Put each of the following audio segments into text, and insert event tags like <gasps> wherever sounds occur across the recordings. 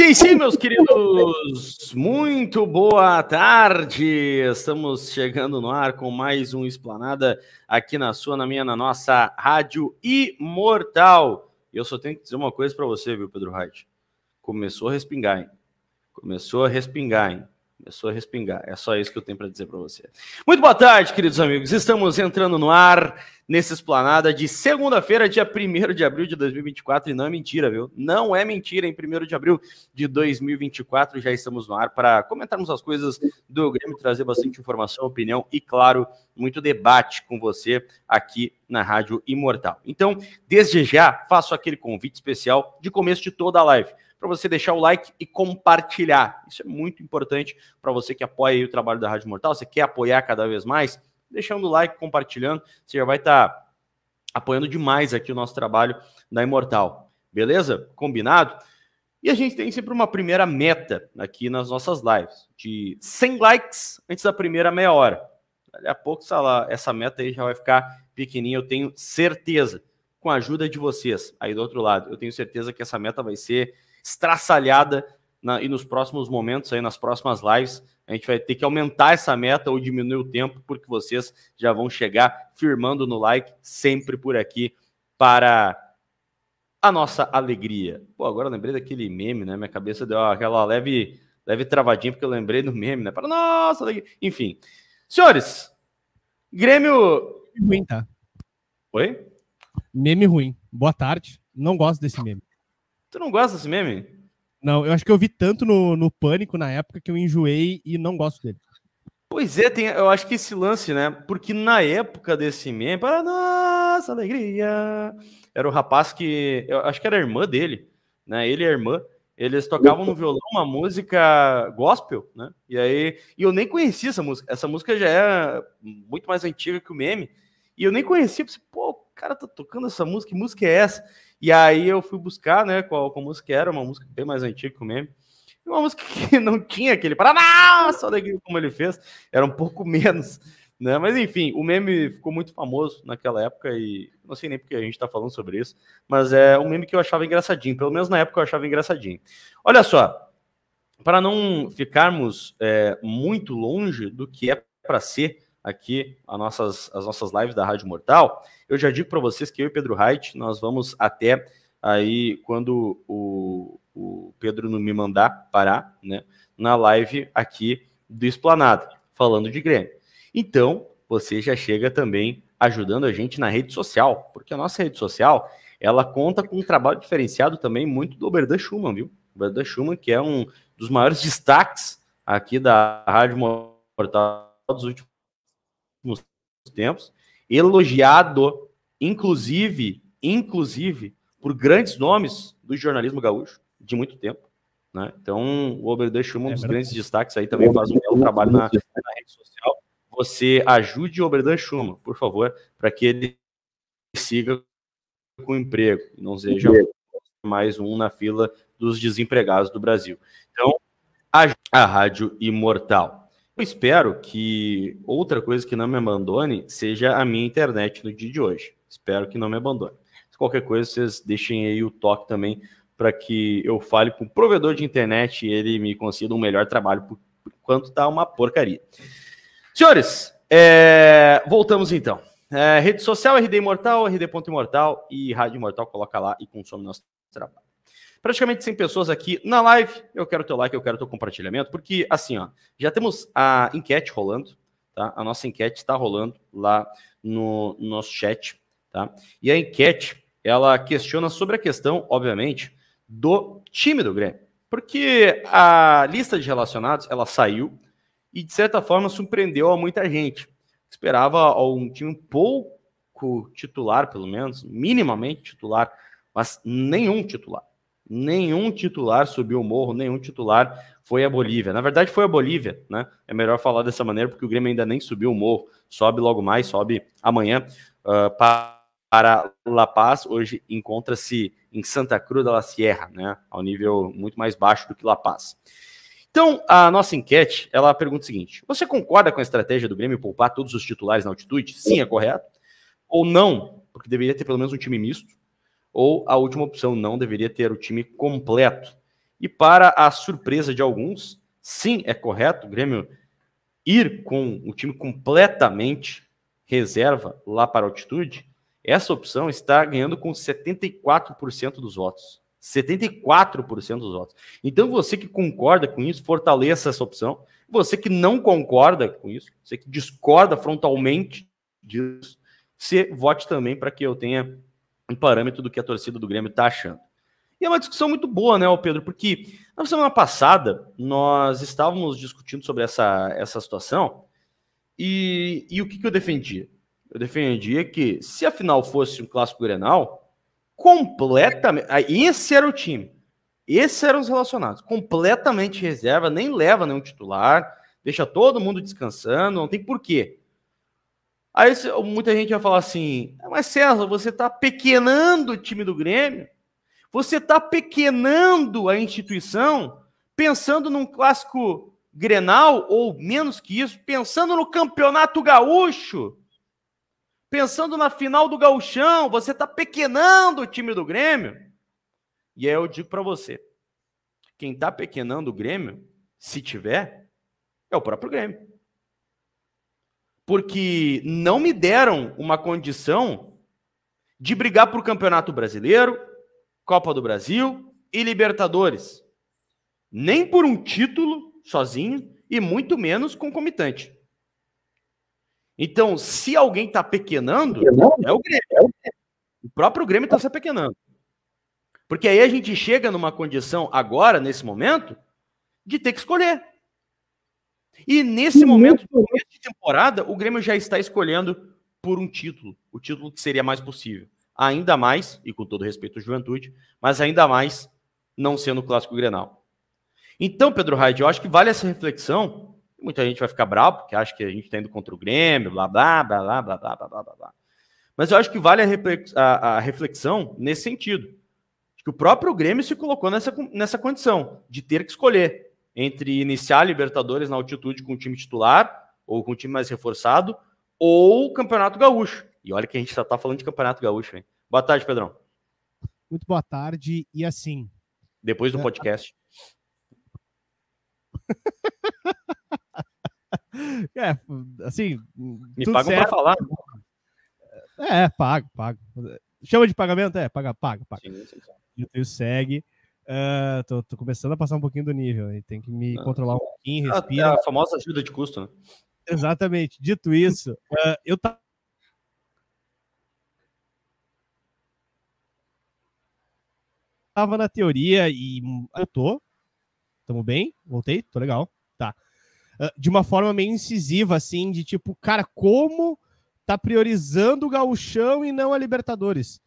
sim, sim, meus queridos. Muito boa tarde. Estamos chegando no ar com mais um Esplanada aqui na sua, na minha, na nossa Rádio Imortal. E eu só tenho que dizer uma coisa para você, viu, Pedro Reit? Começou a respingar, hein? Começou a respingar, hein? Começou é a respingar. É só isso que eu tenho para dizer para você. Muito boa tarde, queridos amigos. Estamos entrando no ar nesse esplanada de segunda-feira, dia 1 de abril de 2024. E não é mentira, viu? Não é mentira. Em 1 de abril de 2024 já estamos no ar para comentarmos as coisas do Grêmio, trazer bastante informação, opinião e, claro, muito debate com você aqui na Rádio Imortal. Então, desde já, faço aquele convite especial de começo de toda a live para você deixar o like e compartilhar. Isso é muito importante para você que apoia o trabalho da Rádio Mortal, você quer apoiar cada vez mais, deixando o like, compartilhando, você já vai estar tá apoiando demais aqui o nosso trabalho da Imortal. Beleza? Combinado? E a gente tem sempre uma primeira meta aqui nas nossas lives, de 100 likes antes da primeira meia hora. Daqui a pouco essa meta aí já vai ficar pequenininha, eu tenho certeza. Com a ajuda de vocês aí do outro lado, eu tenho certeza que essa meta vai ser estraçalhada na, e nos próximos momentos, aí, nas próximas lives, a gente vai ter que aumentar essa meta ou diminuir o tempo, porque vocês já vão chegar firmando no like sempre por aqui para a nossa alegria. Pô, agora lembrei daquele meme, né? Minha cabeça deu aquela leve, leve travadinha, porque eu lembrei do meme, né? Para nossa alegria. Enfim. Senhores, Grêmio. Ruim, tá? Oi? Meme ruim. Boa tarde. Não gosto desse meme. Tu não gosta desse meme? Não, eu acho que eu vi tanto no, no Pânico na época que eu enjoei e não gosto dele. Pois é, tem, eu acho que esse lance, né? Porque na época desse meme, para nossa alegria, era o rapaz que. Eu acho que era a irmã dele, né? Ele e a irmã. Eles tocavam no violão uma música gospel, né? E aí. E eu nem conhecia essa música. Essa música já é muito mais antiga que o meme. E eu nem conhecia. Pensei, pô, o cara tá tocando essa música, que música é essa? E aí eu fui buscar, né, qual, qual música era, uma música bem mais antiga que o meme. e Uma música <laughs> que não tinha aquele Paraná, só daqui como ele fez, era um pouco <laughs> menos, né? Mas enfim, o meme ficou muito famoso naquela época e não sei nem porque a gente tá falando sobre isso, mas é um meme que eu achava engraçadinho, pelo menos na época eu achava engraçadinho. Olha só, para não ficarmos é, muito longe do que é para ser aqui as nossas, as nossas lives da Rádio Mortal, eu já digo para vocês que eu e Pedro Reit, nós vamos até aí quando o, o Pedro não me mandar parar, né? Na live aqui do Esplanada, falando de Grêmio. Então, você já chega também ajudando a gente na rede social, porque a nossa rede social ela conta com um trabalho diferenciado também muito do Oberdan Schumann, viu? Oberdan Schumann, que é um dos maiores destaques aqui da Rádio Mortal dos últimos tempos, elogiado, inclusive, inclusive, por grandes nomes do jornalismo gaúcho de muito tempo. Né? Então, o Oberdan Schumann, um é dos grandes destaques aí, também faz um belo trabalho na, na, rede social. Você ajude o Oberdan Schumann, por favor, para que ele siga com emprego, não seja mais um na fila dos desempregados do Brasil. Então, a Rádio Imortal espero que outra coisa que não me abandone seja a minha internet no dia de hoje. Espero que não me abandone. Se qualquer coisa, vocês deixem aí o toque também para que eu fale com o provedor de internet e ele me consiga um melhor trabalho, por enquanto tá uma porcaria. Senhores, é... voltamos então. É, rede social, RD Imortal, RD.imortal e Rádio Imortal, coloca lá e consome nosso trabalho. Praticamente 100 pessoas aqui na live. Eu quero teu like, eu quero teu compartilhamento, porque assim, ó, já temos a enquete rolando, tá? A nossa enquete está rolando lá no, no nosso chat, tá? E a enquete, ela questiona sobre a questão, obviamente, do time do Grêmio. Porque a lista de relacionados, ela saiu e de certa forma surpreendeu a muita gente. Esperava um time um pouco titular, pelo menos, minimamente titular, mas nenhum titular nenhum titular subiu o morro, nenhum titular foi a Bolívia. Na verdade, foi a Bolívia, né? É melhor falar dessa maneira, porque o Grêmio ainda nem subiu o morro. Sobe logo mais, sobe amanhã uh, para La Paz. Hoje encontra-se em Santa Cruz da La Sierra, né? Ao nível muito mais baixo do que La Paz. Então, a nossa enquete, ela pergunta o seguinte: você concorda com a estratégia do Grêmio poupar todos os titulares na altitude? Sim, é correto. Ou não, porque deveria ter pelo menos um time misto ou a última opção, não deveria ter o time completo. E para a surpresa de alguns, sim, é correto o Grêmio ir com o time completamente reserva lá para a altitude. Essa opção está ganhando com 74% dos votos. 74% dos votos. Então você que concorda com isso, fortaleça essa opção. Você que não concorda com isso, você que discorda frontalmente disso, você vote também para que eu tenha um parâmetro do que a torcida do Grêmio está achando. E é uma discussão muito boa, né, Pedro? Porque na semana passada nós estávamos discutindo sobre essa, essa situação e, e o que, que eu defendia? Eu defendia é que se a final fosse um clássico Grenal, completamente. Esse era o time. Esses eram os relacionados. Completamente reserva, nem leva nenhum titular, deixa todo mundo descansando, não tem porquê. Aí muita gente vai falar assim: ah, mas César, você está pequenando o time do Grêmio? Você está pequenando a instituição, pensando num clássico Grenal, ou menos que isso, pensando no campeonato gaúcho, pensando na final do gauchão, você está pequenando o time do Grêmio? E aí eu digo para você, quem está pequenando o Grêmio, se tiver, é o próprio Grêmio porque não me deram uma condição de brigar por Campeonato Brasileiro, Copa do Brasil e Libertadores. Nem por um título sozinho e muito menos concomitante. Então, se alguém está pequenando, é, é, é o Grêmio. O próprio Grêmio está se pequenando. Porque aí a gente chega numa condição agora, nesse momento, de ter que escolher. E nesse momento, de temporada, o Grêmio já está escolhendo por um título, o título que seria mais possível. Ainda mais, e com todo respeito à juventude, mas ainda mais não sendo o clássico Grenal. Então, Pedro Raid, eu acho que vale essa reflexão. Muita gente vai ficar bravo, porque acha que a gente está indo contra o Grêmio, blá, blá, blá, blá, blá, blá, blá, blá, blá. Mas eu acho que vale a reflexão nesse sentido. Acho que o próprio Grêmio se colocou nessa, nessa condição de ter que escolher entre iniciar a Libertadores na altitude com o time titular ou com o time mais reforçado ou Campeonato Gaúcho. E olha que a gente já está falando de Campeonato Gaúcho, hein? Boa tarde, Pedrão. Muito boa tarde e assim. Depois do é... podcast. <laughs> é, assim. Me pagam para falar. É, pago, pago. Chama de pagamento? É, paga, paga, paga. Sim, sim, sim. segue. É, tô, tô, começando a passar um pouquinho do nível e tem que me ah, controlar um pouquinho, ah, tá. respira. A famosa ajuda de custo, né? Exatamente. Dito isso, <laughs> é, eu tá tava na teoria e eu tô. Tamo bem? Voltei? Tô legal. Tá. É, de uma forma meio incisiva, assim, de tipo, cara, como tá priorizando o gauchão e não a Libertadores?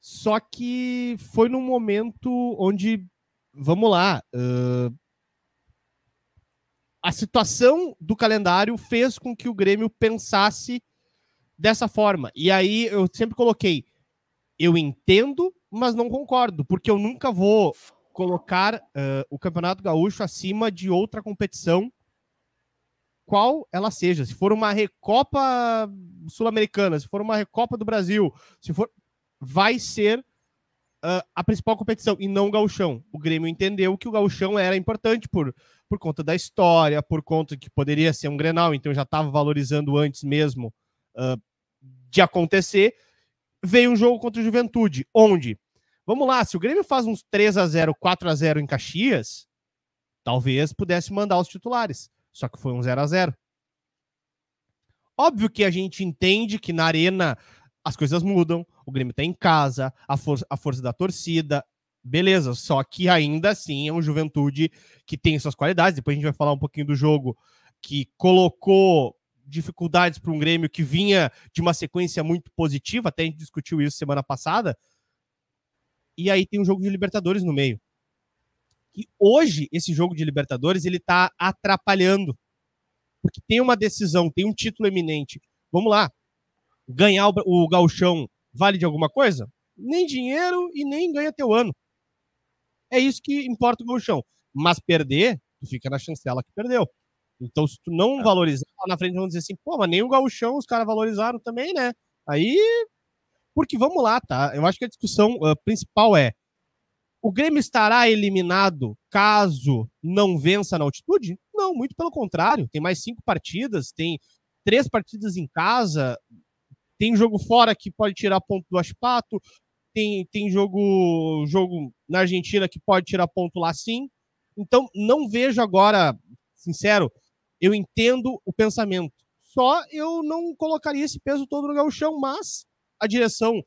Só que foi num momento onde, vamos lá, uh, a situação do calendário fez com que o Grêmio pensasse dessa forma. E aí eu sempre coloquei, eu entendo, mas não concordo, porque eu nunca vou colocar uh, o Campeonato Gaúcho acima de outra competição, qual ela seja. Se for uma Recopa Sul-Americana, se for uma Recopa do Brasil, se for vai ser uh, a principal competição e não o gauchão. O Grêmio entendeu que o gauchão era importante por, por conta da história, por conta que poderia ser um Grenal, então já estava valorizando antes mesmo uh, de acontecer. Veio um jogo contra o Juventude, onde, vamos lá, se o Grêmio faz uns 3 a 0 4 a 0 em Caxias, talvez pudesse mandar os titulares. Só que foi um 0 a 0 Óbvio que a gente entende que na arena as coisas mudam, o Grêmio está em casa, a, for a força da torcida, beleza, só que ainda assim é um juventude que tem suas qualidades. Depois a gente vai falar um pouquinho do jogo que colocou dificuldades para um Grêmio que vinha de uma sequência muito positiva, até a gente discutiu isso semana passada. E aí tem um jogo de Libertadores no meio. E hoje esse jogo de Libertadores ele tá atrapalhando. Porque tem uma decisão, tem um título eminente. Vamos lá. Ganhar o, o gauchão vale de alguma coisa? Nem dinheiro e nem ganha teu ano. É isso que importa o gauchão. Mas perder, tu fica na chancela que perdeu. Então, se tu não é. valorizar, lá na frente vão dizer assim, pô, mas nem o gauchão os caras valorizaram também, né? Aí, porque vamos lá, tá? Eu acho que a discussão uh, principal é, o Grêmio estará eliminado caso não vença na altitude? Não, muito pelo contrário. Tem mais cinco partidas, tem três partidas em casa. Tem jogo fora que pode tirar ponto do Aspato. Tem, tem jogo, jogo na Argentina que pode tirar ponto lá sim. Então, não vejo agora, sincero, eu entendo o pensamento. Só eu não colocaria esse peso todo no chão, mas a direção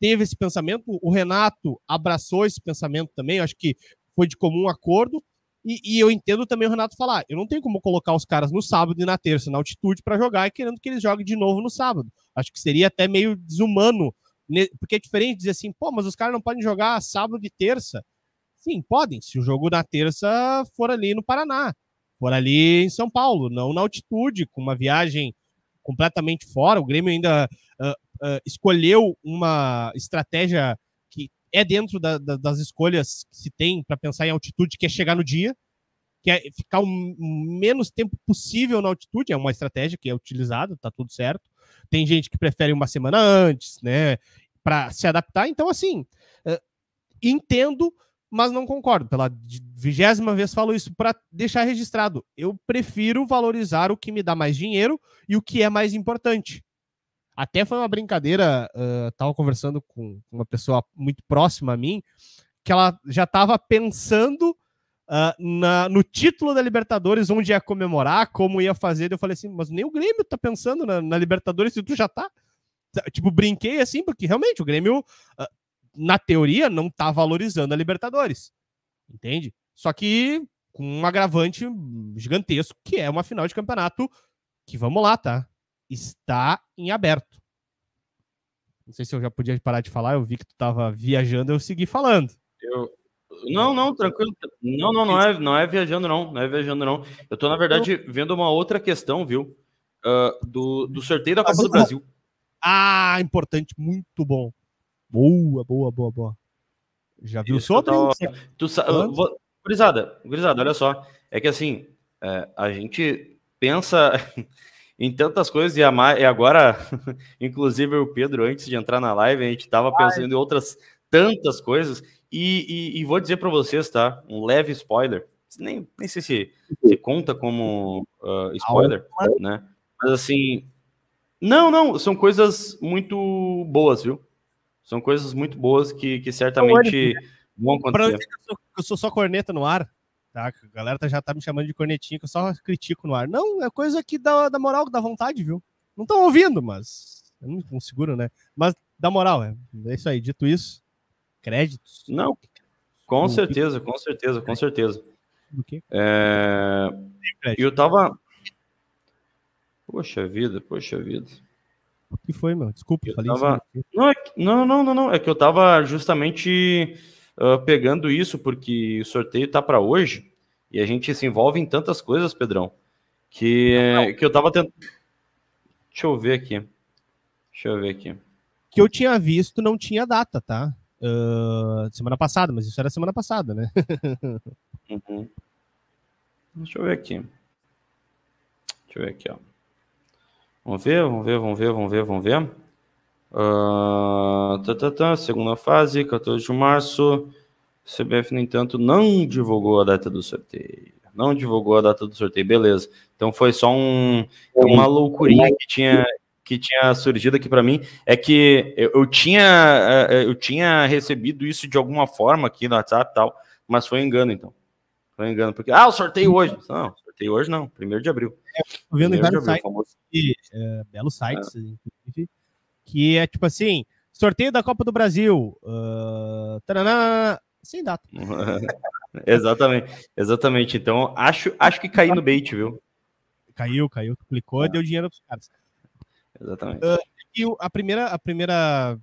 teve esse pensamento, o Renato abraçou esse pensamento também, acho que foi de comum acordo. E, e, eu entendo também o Renato falar: eu não tenho como colocar os caras no sábado e na terça, na altitude, para jogar e querendo que eles joguem de novo no sábado. Acho que seria até meio desumano, né, porque é diferente dizer assim: pô, mas os caras não podem jogar sábado e terça. Sim, podem, se o jogo na terça for ali no Paraná, for ali em São Paulo, não na altitude, com uma viagem completamente fora. O Grêmio ainda uh, uh, escolheu uma estratégia é dentro da, da, das escolhas que se tem para pensar em altitude, que é chegar no dia, que é ficar o menos tempo possível na altitude, é uma estratégia que é utilizada, tá tudo certo. Tem gente que prefere uma semana antes, né, para se adaptar. Então, assim, uh, entendo, mas não concordo. Pela vigésima vez falo isso para deixar registrado. Eu prefiro valorizar o que me dá mais dinheiro e o que é mais importante. Até foi uma brincadeira, uh, tava conversando com uma pessoa muito próxima a mim, que ela já estava pensando uh, na, no título da Libertadores, onde ia comemorar, como ia fazer. Eu falei assim, mas nem o Grêmio tá pensando na, na Libertadores e tu já tá. tá tipo, brinquei assim, porque realmente o Grêmio, uh, na teoria, não tá valorizando a Libertadores. Entende? Só que com um agravante gigantesco, que é uma final de campeonato que, vamos lá, tá? está em aberto. Não sei se eu já podia parar de falar, eu vi que tu estava viajando, eu segui falando. Eu, não, não, tranquilo. Não, não, não é, não é viajando, não. Não é viajando, não. Eu tô, na verdade, vendo uma outra questão, viu? Uh, do, do sorteio da Copa do Brasil. Ah, importante, muito bom. Boa, boa, boa, boa. Já viu Isso, sobre? Tava... Tu Vou... Gurizada, olha só. É que assim, é, a gente pensa. <laughs> em tantas coisas e, agora, <laughs> inclusive o Pedro, antes de entrar na live, a gente estava pensando em outras tantas coisas. E, e, e vou dizer para vocês, tá? Um leve spoiler. Nem, nem sei se, se conta como uh, spoiler, né? Mas assim. Não, não, são coisas muito boas, viu? São coisas muito boas que, que certamente vão acontecer. Eu sou só corneta no ar. Tá? A galera tá, já tá me chamando de cornetinha, que eu só critico no ar. Não, é coisa que dá, da moral, da vontade, viu? Não estão ouvindo, mas. Eu não, seguro, né? Mas dá moral, é, é isso aí. Dito isso, créditos. Não, com certeza, com certeza, com certeza. Do quê? É... Eu tava. Poxa vida, poxa vida. O que foi, meu? Desculpa, eu falei tava... isso. Né? Não, é que... não, não, não, não. É que eu tava justamente uh, pegando isso, porque o sorteio tá para hoje e a gente se envolve em tantas coisas, Pedrão, que, não, não. que eu tava tentando. Deixa eu ver aqui. Deixa eu ver aqui. Que eu tinha visto não tinha data, tá? Uh, semana passada, mas isso era semana passada, né? <laughs> uhum. Deixa eu ver aqui. Deixa eu ver aqui, ó. Vamos ver, vamos ver, vamos ver, vamos ver, vamos ver. Uh, tá, tá, tá, segunda fase, 14 de março. CBF, no entanto, não divulgou a data do sorteio. Não divulgou a data do sorteio, beleza. Então foi só um, uma loucurinha que tinha, que tinha surgido aqui para mim. É que eu, eu, tinha, é, é, eu tinha recebido isso de alguma forma aqui no WhatsApp e tal, mas foi um engano então. Foi um engano. Porque, ah, o sorteio uhum. hoje. Não, sorteio hoje não, primeiro de abril. É, vendo em vários sites, é, belos sites, que é tipo assim: sorteio da Copa do Brasil. Uh, ah, taraná, sem data. <laughs> exatamente, exatamente. Então, acho, acho que caiu no bait, viu? Caiu, caiu, clicou e ah. deu dinheiro pros caras. Exatamente. Uh, e a primeira, a primeira.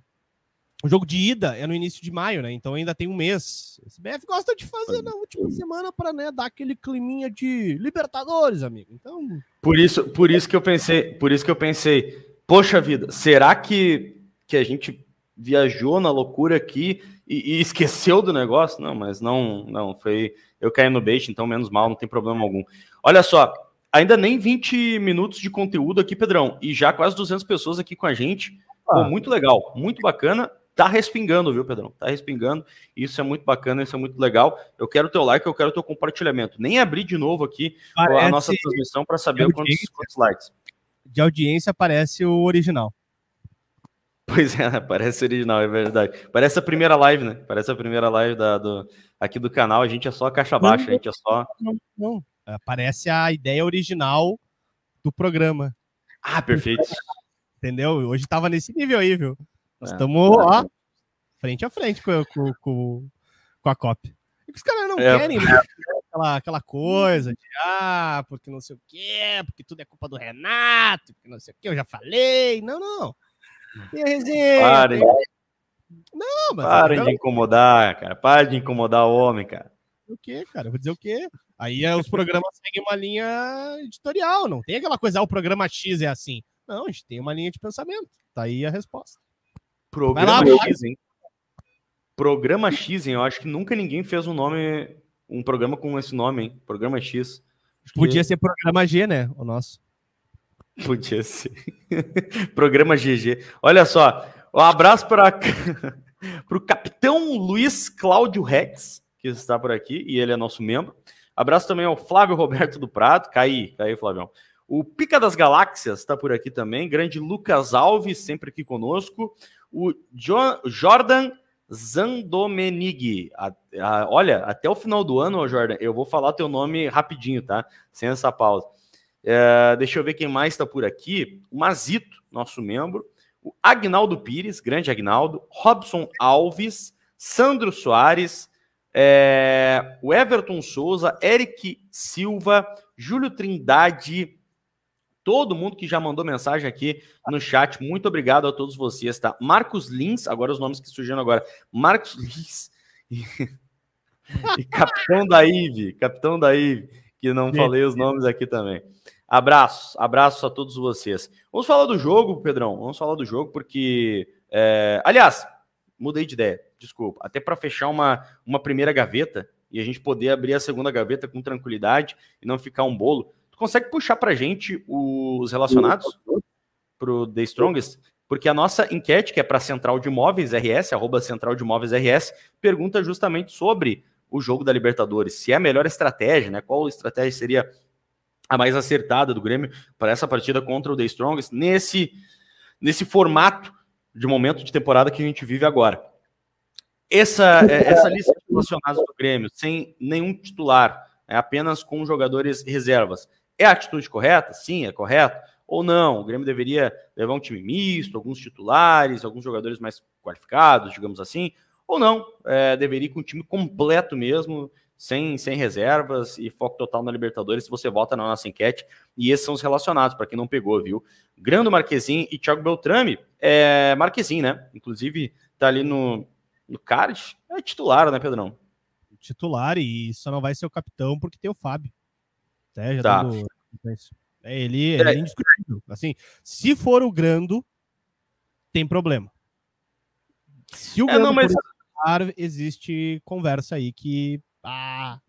O jogo de ida é no início de maio, né? Então ainda tem um mês. o CBF gosta de fazer na última semana para né, dar aquele climinha de Libertadores, amigo. Então. Por isso, por isso que eu pensei, por isso que eu pensei, poxa vida, será que, que a gente viajou na loucura aqui e, e, esqueceu do negócio? Não, mas não, não, foi eu caí no beijo, então menos mal, não tem problema algum. Olha só, ainda nem 20 minutos de conteúdo aqui, Pedrão, e já quase 200 pessoas aqui com a gente. Ah. Pô, muito legal, muito bacana. Tá respingando, viu, Pedrão? Tá respingando. Isso é muito bacana, isso é muito legal. Eu quero teu like, eu quero teu compartilhamento. Nem abri de novo aqui Parece... Ah, a é, nossa transmissão para saber quantos, quantos likes de audiência parece o original. Pois é, né? parece original, é verdade. Parece a primeira live, né? Parece a primeira live da, do, aqui do canal. A gente é só caixa baixa, não, a gente é só. Não, não. É, parece a ideia original do programa. Ah, perfeito. Entendeu? Hoje tava nesse nível aí, viu? Nós estamos, é. ó, frente a frente com, com, com, com a COP. Os caras não é. querem. Né? aquela, aquela coisa de ah, porque não sei o quê, porque tudo é culpa do Renato, porque não sei o quê, eu já falei. Não, não. Tem a resenha. Parem. Não, mas. Parem então de incomodar, cara. Parem de incomodar o homem, cara. O quê, cara? Eu vou dizer o quê? Aí eh, os programas seguem uma linha editorial, não tem aquela coisa, ah, o programa X é assim. Não, a gente tem uma linha de pensamento. Tá aí a resposta. Programa lá, X, hein? Programa X, hein? Eu acho que nunca ninguém fez um nome um programa com esse nome, hein? Programa X. Podia ser Programa G, né? O nosso. Podia ser. <laughs> programa GG. Olha só, um abraço para <laughs> o capitão Luiz Cláudio Rex, que está por aqui, e ele é nosso membro. Abraço também ao Flávio Roberto do Prato. Caí, caí, Flavião. O Pica das Galáxias está por aqui também. Grande Lucas Alves, sempre aqui conosco. O jo Jordan Zandomenig. olha, até o final do ano, Jordan, eu vou falar teu nome rapidinho, tá? Sem essa pausa. É, deixa eu ver quem mais está por aqui. O Mazito, nosso membro. O Agnaldo Pires, grande Agnaldo. Robson Alves. Sandro Soares. É, o Everton Souza. Eric Silva. Júlio Trindade todo mundo que já mandou mensagem aqui no chat. Muito obrigado a todos vocês, tá? Marcos Lins, agora os nomes que surgiram agora. Marcos Lins e, <laughs> e Capitão da Ive, Capitão da Ive, que não falei os nomes aqui também. Abraços, abraços a todos vocês. Vamos falar do jogo, Pedrão. Vamos falar do jogo porque, é... aliás, mudei de ideia. Desculpa. Até para fechar uma, uma primeira gaveta e a gente poder abrir a segunda gaveta com tranquilidade e não ficar um bolo consegue puxar para gente os relacionados para o The Strongest? Porque a nossa enquete, que é para Central de Imóveis RS, arroba Central de Imóveis RS, pergunta justamente sobre o jogo da Libertadores. Se é a melhor estratégia, né? Qual estratégia seria a mais acertada do Grêmio para essa partida contra o The Strongest nesse, nesse formato de momento de temporada que a gente vive agora? Essa, é, essa lista de relacionados do Grêmio, sem nenhum titular, é apenas com jogadores reservas. É a atitude correta? Sim, é correto? Ou não? O Grêmio deveria levar um time misto, alguns titulares, alguns jogadores mais qualificados, digamos assim, ou não? É, deveria ir com um time completo mesmo, sem, sem reservas e foco total na Libertadores, se você vota na nossa enquete. E esses são os relacionados, para quem não pegou, viu? Grando Marquezin e Thiago Beltrame. É, Marquezin, né? Inclusive, tá ali no, no card. É titular, né, Pedrão? Titular, e só não vai ser o capitão porque tem o Fábio estratégia. Tá. Todo... É, ele, é, ele é indiscutível. Assim, se for o Grando, tem problema. Se o é, Grando não, mas... existe conversa aí que. Ah,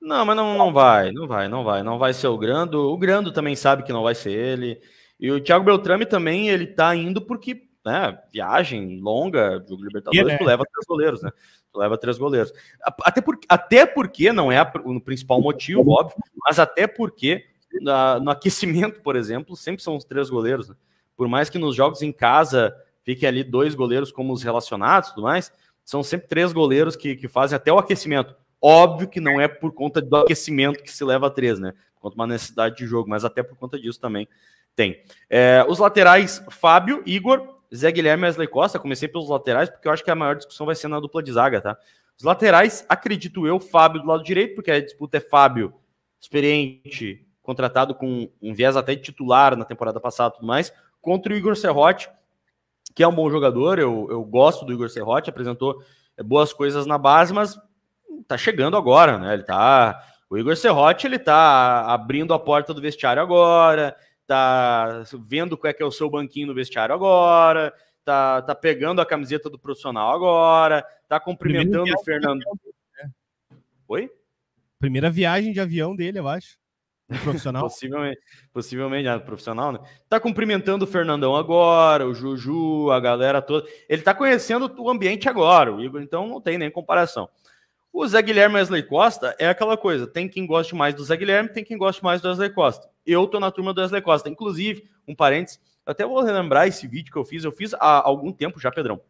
não, mas não, não vai, não vai, não vai, não vai ser o Grando. O Grando também sabe que não vai ser ele. E o Thiago Beltrame também, ele tá indo porque né, viagem longa, jogo Libertadores, tu é. leva três goleiros, né? Tu leva três goleiros. Até, por, até porque não é o principal motivo, óbvio, mas até porque na, no aquecimento, por exemplo, sempre são os três goleiros. Né? Por mais que nos jogos em casa fiquem ali dois goleiros como os relacionados e tudo mais, são sempre três goleiros que, que fazem até o aquecimento. Óbvio que não é por conta do aquecimento que se leva a três, né? quanto uma necessidade de jogo, mas até por conta disso também tem. É, os laterais, Fábio, Igor Zé Guilherme e Wesley Costa, comecei pelos laterais, porque eu acho que a maior discussão vai ser na dupla de zaga, tá? Os laterais, acredito eu, Fábio do lado direito, porque a disputa é Fábio, experiente, contratado com um viés até de titular na temporada passada e tudo mais, contra o Igor Serrote, que é um bom jogador, eu, eu gosto do Igor Serrote, apresentou eh, boas coisas na base, mas tá chegando agora, né? Ele tá. O Igor Serrote, ele tá abrindo a porta do vestiário agora, tá vendo qual é que é o seu banquinho no vestiário agora, tá, tá pegando a camiseta do profissional agora, tá cumprimentando o Fernando. Né? Oi? Primeira viagem de avião dele, eu acho. No profissional? <laughs> possivelmente, possivelmente, ah, profissional, né? Tá cumprimentando o Fernandão agora, o Juju, a galera toda. Ele tá conhecendo o ambiente agora, o Igor, então não tem nem comparação. O Zé Guilherme Wesley Costa é aquela coisa: tem quem goste mais do Zé Guilherme, tem quem goste mais do Wesley Costa eu tô na turma do Wesley Costa. Inclusive, um parênteses, até vou relembrar esse vídeo que eu fiz, eu fiz há algum tempo já, Pedrão,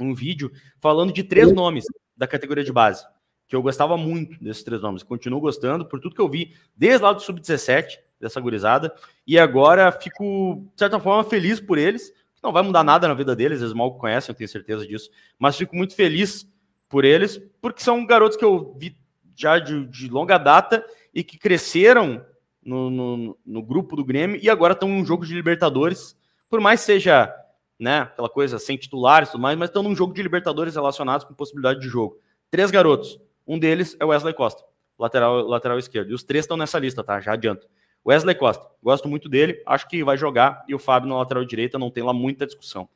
um vídeo falando de três nomes da categoria de base, que eu gostava muito desses três nomes, continuo gostando por tudo que eu vi, desde lá do Sub-17, dessa gurizada, e agora fico, de certa forma, feliz por eles, não vai mudar nada na vida deles, eles mal conhecem, eu tenho certeza disso, mas fico muito feliz por eles, porque são garotos que eu vi já de, de longa data e que cresceram no, no, no grupo do Grêmio e agora estão em um jogo de Libertadores. Por mais seja né, aquela coisa sem titulares e tudo mais, mas estão num jogo de Libertadores relacionados com possibilidade de jogo. Três garotos. Um deles é o Wesley Costa, lateral, lateral esquerdo. E os três estão nessa lista, tá? Já adianto. Wesley Costa, gosto muito dele, acho que vai jogar. E o Fábio na lateral direita, não tem lá muita discussão.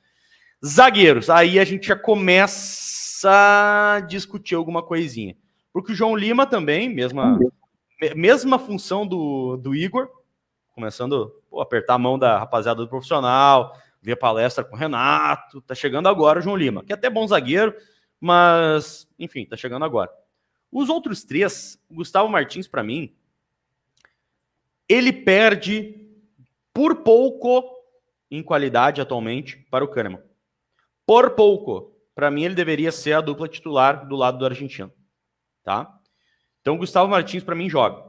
Zagueiros, aí a gente já começa a discutir alguma coisinha. Porque o João Lima também, mesma, uhum mesma função do, do Igor, começando a apertar a mão da rapaziada do profissional, ver palestra com o Renato, tá chegando agora o João Lima, que é até bom zagueiro, mas, enfim, tá chegando agora. Os outros três, Gustavo Martins, para mim, ele perde por pouco em qualidade atualmente para o Kahneman. Por pouco. Para mim, ele deveria ser a dupla titular do lado do argentino. Tá? Então, Gustavo Martins, para mim, joga.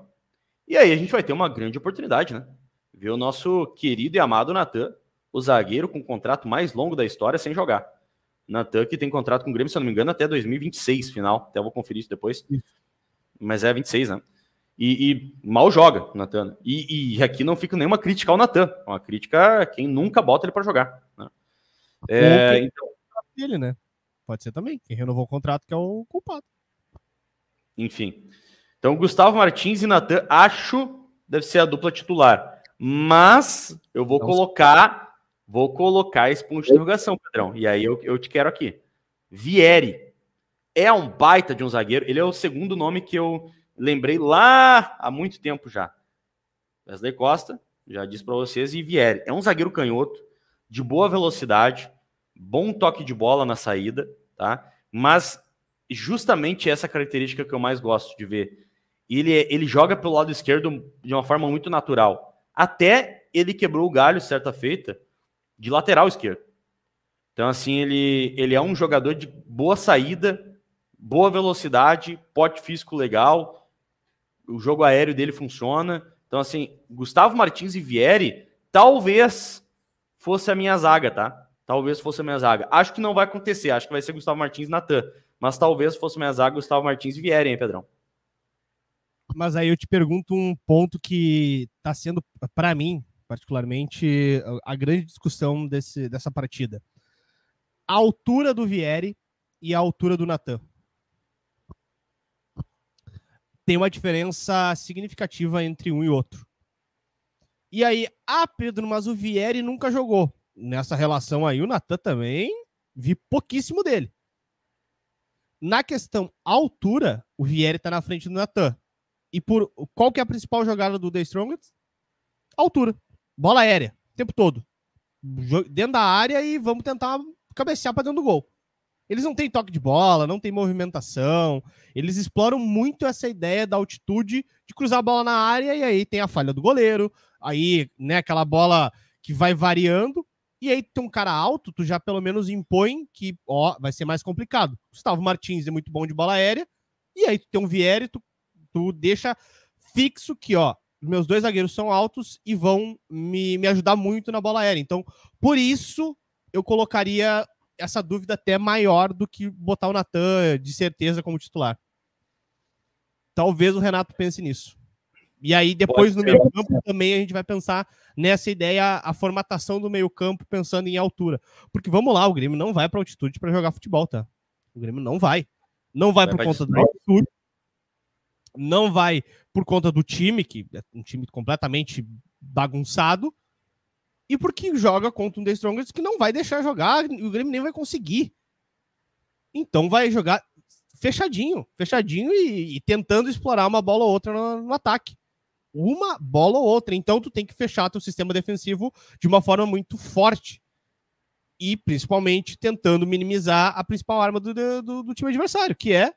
E aí a gente vai ter uma grande oportunidade, né? Ver o nosso querido e amado Natan, o zagueiro com o contrato mais longo da história, sem jogar. Natan, que tem contrato com o Grêmio, se eu não me engano, até 2026, final. Até vou conferir isso depois. Mas é 26, né? E, e mal joga, Natan. Né? E, e, aqui não fica nenhuma crítica ao Natan. É uma crítica a quem nunca bota ele para jogar. Né? É, então... Ele, né? Pode ser também. Quem renovou o contrato que é o culpado. Enfim. Então, Gustavo Martins e Natan, acho, deve ser a dupla titular. Mas eu vou colocar, vou colocar esse ponto de interrogação, Pedrão. E aí eu, eu te quero aqui. Vieri é um baita de um zagueiro. Ele é o segundo nome que eu lembrei lá há muito tempo já. Wesley Costa, já disse para vocês, e Vieri. É um zagueiro canhoto, de boa velocidade, bom toque de bola na saída, tá? Mas justamente essa característica que eu mais gosto de ver. Ele, é, ele joga pelo lado esquerdo de uma forma muito natural. Até ele quebrou o galho, certa feita, de lateral esquerdo. Então, assim, ele, ele é um jogador de boa saída, boa velocidade, pote físico legal, o jogo aéreo dele funciona. Então, assim, Gustavo Martins e Vieri talvez fosse a minha zaga, tá? Talvez fosse a minha zaga. Acho que não vai acontecer, acho que vai ser Gustavo Martins e Natan mas talvez fosse minha zaga Gustavo Martins e Vieira, hein, Pedrão? Mas aí eu te pergunto um ponto que está sendo, para mim, particularmente, a grande discussão desse, dessa partida. A altura do Vieri e a altura do Natan. Tem uma diferença significativa entre um e outro. E aí, ah, Pedro, mas o Vieri nunca jogou. Nessa relação aí, o Natan também vi pouquíssimo dele. Na questão altura, o Vieri tá na frente do Natan. E por qual que é a principal jogada do The Strongest? Altura. Bola aérea, o tempo todo. Dentro da área e vamos tentar cabecear para dentro do gol. Eles não têm toque de bola, não tem movimentação. Eles exploram muito essa ideia da altitude de cruzar a bola na área e aí tem a falha do goleiro, aí, né, aquela bola que vai variando. E aí, tem um cara alto, tu já pelo menos impõe que, ó, vai ser mais complicado. Gustavo Martins é muito bom de bola aérea. E aí, tu tem um Vieri, tu, tu deixa fixo que, ó, meus dois zagueiros são altos e vão me, me ajudar muito na bola aérea. Então, por isso, eu colocaria essa dúvida até maior do que botar o Natan de certeza como titular. Talvez o Renato pense nisso. E aí, depois no meio-campo, também a gente vai pensar nessa ideia, a formatação do meio-campo, pensando em altura. Porque vamos lá, o Grêmio não vai para altitude para jogar futebol, tá? O Grêmio não vai. Não vai, vai por conta da altitude. Não vai por conta do time, que é um time completamente bagunçado. E porque joga contra um The Strongers que não vai deixar jogar e o Grêmio nem vai conseguir. Então vai jogar fechadinho, fechadinho e, e tentando explorar uma bola ou outra no, no ataque uma bola ou outra. Então tu tem que fechar teu sistema defensivo de uma forma muito forte. E principalmente tentando minimizar a principal arma do, do, do time adversário, que é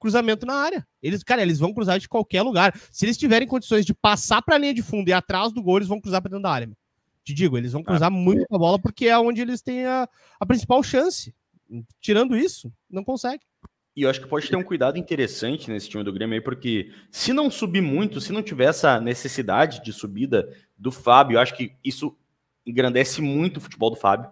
cruzamento na área. Eles, cara, eles vão cruzar de qualquer lugar. Se eles tiverem condições de passar para a linha de fundo e atrás do gol, eles vão cruzar para dentro da área. Te digo, eles vão cruzar ah, muito a bola porque é onde eles têm a, a principal chance. Tirando isso, não consegue. E eu acho que pode ter um cuidado interessante nesse time do Grêmio aí, porque se não subir muito, se não tiver essa necessidade de subida do Fábio, eu acho que isso engrandece muito o futebol do Fábio,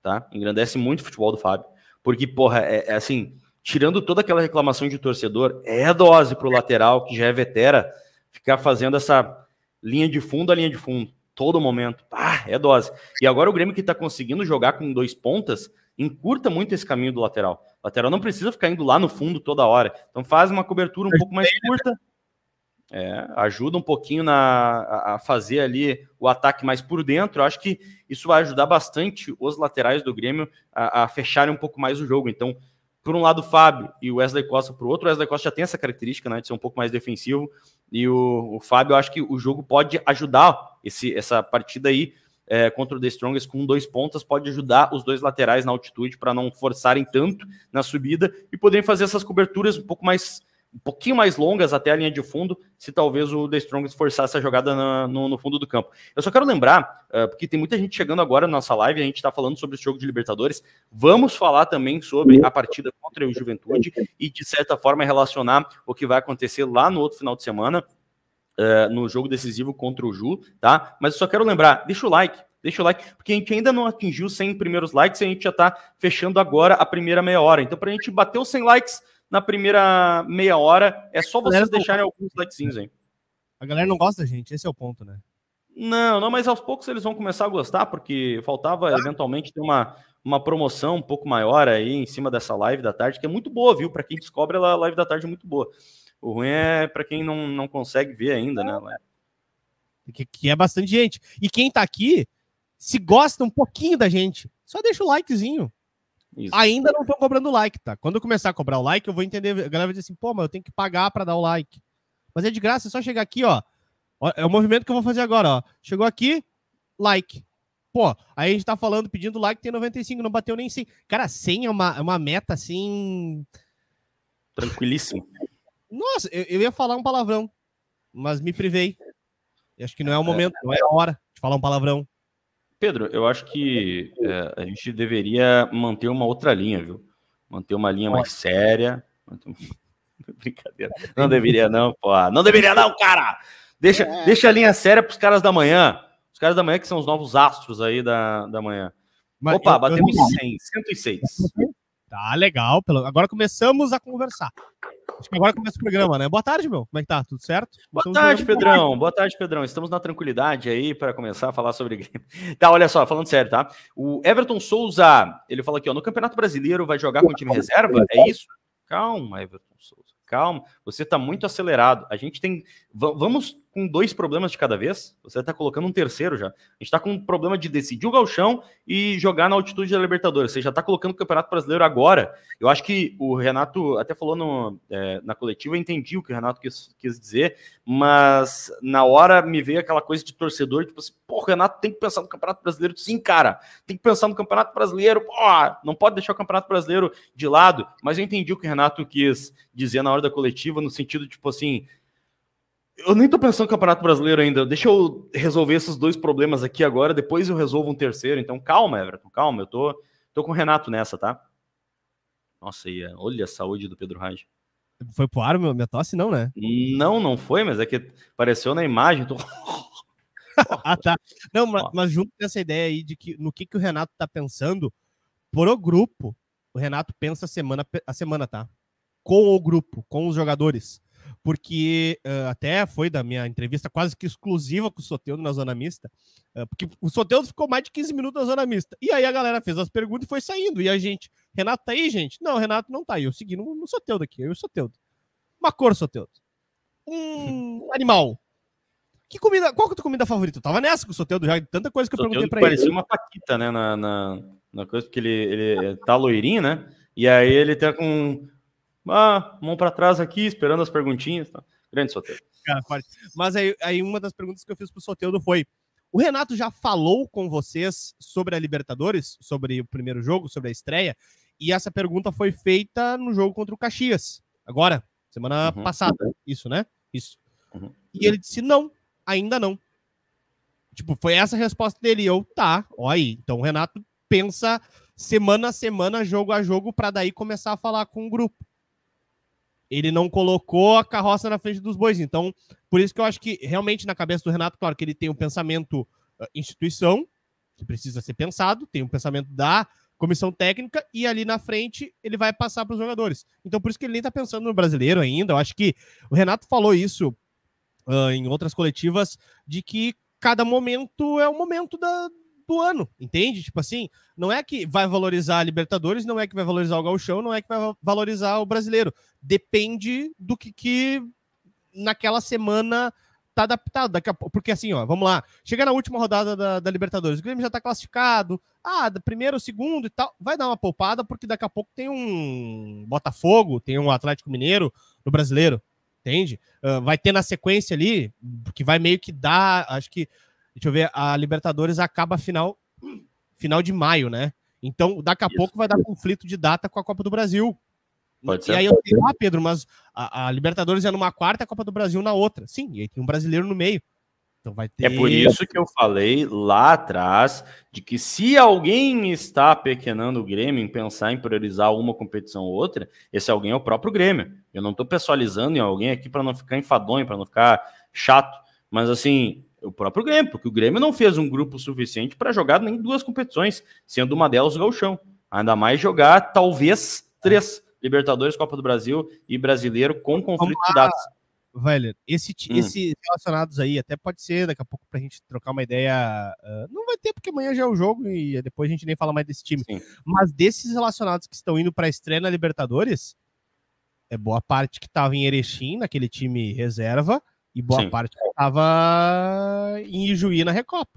tá? Engrandece muito o futebol do Fábio, porque, porra, é, é assim, tirando toda aquela reclamação de torcedor, é dose pro lateral, que já é vetera, ficar fazendo essa linha de fundo a linha de fundo, todo momento, ah, é dose. E agora o Grêmio que tá conseguindo jogar com dois pontas, encurta muito esse caminho do lateral. O lateral não precisa ficar indo lá no fundo toda hora. Então faz uma cobertura um pouco mais curta. É, ajuda um pouquinho na, a fazer ali o ataque mais por dentro. Eu acho que isso vai ajudar bastante os laterais do Grêmio a, a fecharem um pouco mais o jogo. Então, por um lado, o Fábio e o Wesley Costa, por outro, o Wesley Costa já tem essa característica né, de ser um pouco mais defensivo. E o, o Fábio, eu acho que o jogo pode ajudar esse, essa partida aí é, contra o The Strongest com dois pontas pode ajudar os dois laterais na altitude para não forçarem tanto na subida e poderem fazer essas coberturas um pouco mais um pouquinho mais longas até a linha de fundo, se talvez o The Strongest forçasse a jogada na, no, no, fundo do campo. Eu só quero lembrar, uh, porque tem muita gente chegando agora na nossa live, a gente está falando sobre o jogo de Libertadores, vamos falar também sobre a partida contra o Juventude e, de certa forma, relacionar o que vai acontecer lá no outro final de semana, uh, no jogo decisivo contra o Ju, tá? Mas eu só quero lembrar, deixa o like, deixa o like, porque a gente ainda não atingiu 100 primeiros likes e a gente já tá fechando agora a primeira meia hora. Então, pra gente bater os 100 likes na primeira meia hora, é só vocês deixarem alguns likezinhos aí. A galera não gosta da gente, esse é o ponto, né? Não, não, mas aos poucos eles vão começar a gostar, porque faltava tá. eventualmente ter uma, uma promoção um pouco maior aí em cima dessa live da tarde, que é muito boa, viu? Para quem descobre, ela, a live da tarde é muito boa. O ruim é para quem não, não consegue ver ainda, né? Que, que é bastante gente. E quem tá aqui, se gosta um pouquinho da gente, só deixa o likezinho. Isso. Ainda não estão cobrando like, tá? Quando eu começar a cobrar o like, eu vou entender. A galera vai dizer assim, pô, mas eu tenho que pagar para dar o like. Mas é de graça, é só chegar aqui, ó. É o movimento que eu vou fazer agora, ó. Chegou aqui, like. Pô, aí a gente tá falando, pedindo like, tem 95, não bateu nem 100. Cara, 100 é uma, é uma meta assim. Tranquilíssimo. Nossa, eu, eu, ia falar um palavrão, mas me privei. Eu acho que não é o é. momento, não é a hora de falar um palavrão. Pedro, eu acho que é, a gente deveria manter uma outra linha, viu? Manter uma linha mais séria. <laughs> Brincadeira. Não deveria, não, pô. Não deveria, não, cara! Deixa, é. deixa a linha séria pros caras da manhã. Os caras da manhã que são os novos astros aí da, da manhã. Mas Opa, eu, batemos eu 100, 106. Tá legal. Pelo... Agora começamos a conversar. Acho que agora começa o programa, né? Boa tarde, meu. Como é que tá? Tudo certo? Boa Estamos tarde, Pedrão. Boa tarde, Pedrão. Estamos na tranquilidade aí para começar a falar sobre Grêmio. Tá, olha só, falando sério, tá? O Everton Souza, ele fala aqui, ó, no Campeonato Brasileiro vai jogar com o time reserva? É isso? Calma, Everton Souza. Calma, você tá muito acelerado. A gente tem vamos com dois problemas de cada vez, você está colocando um terceiro já. A gente está com um problema de decidir o galchão e jogar na altitude da Libertadores. Você já está colocando o Campeonato Brasileiro agora. Eu acho que o Renato até falou no, é, na coletiva, eu entendi o que o Renato quis, quis, dizer, mas na hora me veio aquela coisa de torcedor, tipo assim, pô, Renato tem que pensar no Campeonato Brasileiro. Sim, cara, tem que pensar no Campeonato Brasileiro. Pô, não pode deixar o Campeonato Brasileiro de lado. Mas eu entendi o que o Renato quis dizer na hora da coletiva, no sentido, tipo assim, eu nem tô pensando no Campeonato Brasileiro ainda. Deixa eu resolver esses dois problemas aqui agora, depois eu resolvo um terceiro. Então calma, Everton, calma. Eu tô, tô com o Renato nessa, tá? Nossa, ia. Eh, olha a saúde do Pedro Raj. Foi pro ar meu, minha tosse, não, né? Não, não foi, mas é que apareceu na imagem. Tô... <laughs> ah, tá. Não, mas, mas, junto com essa ideia aí de que no que, que o Renato tá pensando, por o grupo, o Renato pensa a semana, a semana, tá? Com o grupo, com os jogadores porque uh, até foi da minha entrevista quase que exclusiva com o Soteldo na Zona Mista, uh, porque o Soteldo ficou mais de 15 minutos na Zona Mista. E aí a galera fez as perguntas e foi saindo. E a gente, Renato tá aí, gente? Não, Renato não tá aí. Eu segui no, no Soteldo aqui, eu e o Soteldo. Uma cor, Soteldo Um <laughs> animal. Que comida, qual que é a tua comida favorita? Eu tava nessa com o Soteldo já, tanta coisa que eu perguntei pra parecia ele. Parecia uma paquita, né, na, na, na coisa, porque ele, ele tá loirinho, né? E aí ele tá com ah, mão para trás aqui, esperando as perguntinhas. Tá? Grande Soteldo. Ah, Mas aí, aí, uma das perguntas que eu fiz pro Soteldo foi: o Renato já falou com vocês sobre a Libertadores, sobre o primeiro jogo, sobre a estreia? E essa pergunta foi feita no jogo contra o Caxias, agora, semana uhum. passada. Isso, né? Isso. Uhum. E ele disse: não, ainda não. Tipo, foi essa a resposta dele. eu, tá, ó aí. Então o Renato pensa semana a semana, jogo a jogo, para daí começar a falar com o grupo ele não colocou a carroça na frente dos bois. Então, por isso que eu acho que realmente na cabeça do Renato, claro que ele tem um pensamento uh, instituição, que precisa ser pensado, tem um pensamento da comissão técnica, e ali na frente ele vai passar para os jogadores. Então, por isso que ele nem está pensando no brasileiro ainda. Eu acho que o Renato falou isso uh, em outras coletivas, de que cada momento é o momento da, do ano, entende? Tipo assim, não é que vai valorizar a Libertadores, não é que vai valorizar o Galchão, não é que vai valorizar o brasileiro. Depende do que, que naquela semana tá adaptado. Daqui a, porque assim, ó, vamos lá. Chega na última rodada da, da Libertadores, o Grêmio já tá classificado. Ah, primeiro, segundo e tal. Vai dar uma poupada, porque daqui a pouco tem um Botafogo, tem um Atlético Mineiro no brasileiro entende? Uh, vai ter na sequência ali, que vai meio que dar, acho que Deixa eu ver, a Libertadores acaba final, final de maio, né? Então, daqui a Isso. pouco vai dar conflito de data com a Copa do Brasil. Pode e ser, aí eu tenho, lá, ah, Pedro, mas a, a, Libertadores é numa quarta, a Copa do Brasil na outra. Sim, e aí tem um brasileiro no meio. Então vai ter. É por isso que eu falei lá atrás de que se alguém está pequenando o Grêmio em pensar em priorizar uma competição ou outra, esse alguém é o próprio Grêmio. Eu não estou pessoalizando em alguém aqui para não ficar enfadonho, para não ficar chato, mas assim, o próprio Grêmio, porque o Grêmio não fez um grupo suficiente para jogar nem duas competições, sendo uma delas o Galchão. Ainda mais jogar, talvez, três Libertadores, Copa do Brasil e Brasileiro com conflito de datas. Velho, esse, hum. esses relacionados aí, até pode ser daqui a pouco pra gente trocar uma ideia. Uh, não vai ter, porque amanhã já é o jogo e depois a gente nem fala mais desse time. Sim. Mas desses relacionados que estão indo pra estreia na Libertadores, é boa parte que tava em Erechim, naquele time reserva, e boa Sim. parte estava em Ijuí na Recopa.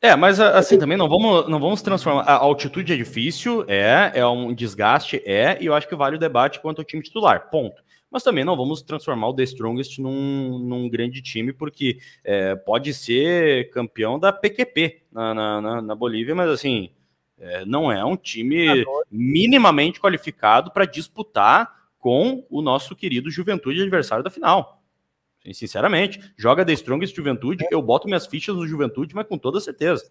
É, mas assim também não vamos, não vamos transformar. A altitude é difícil, é, é um desgaste, é, e eu acho que vale o debate quanto ao time titular, ponto. Mas também não vamos transformar o The Strongest num, num grande time, porque é, pode ser campeão da PQP na, na, na, na Bolívia, mas assim, é, não é um time minimamente qualificado para disputar com o nosso querido Juventude adversário da final. E, sinceramente, joga The Strongest Juventude, eu boto minhas fichas no Juventude, mas com toda certeza.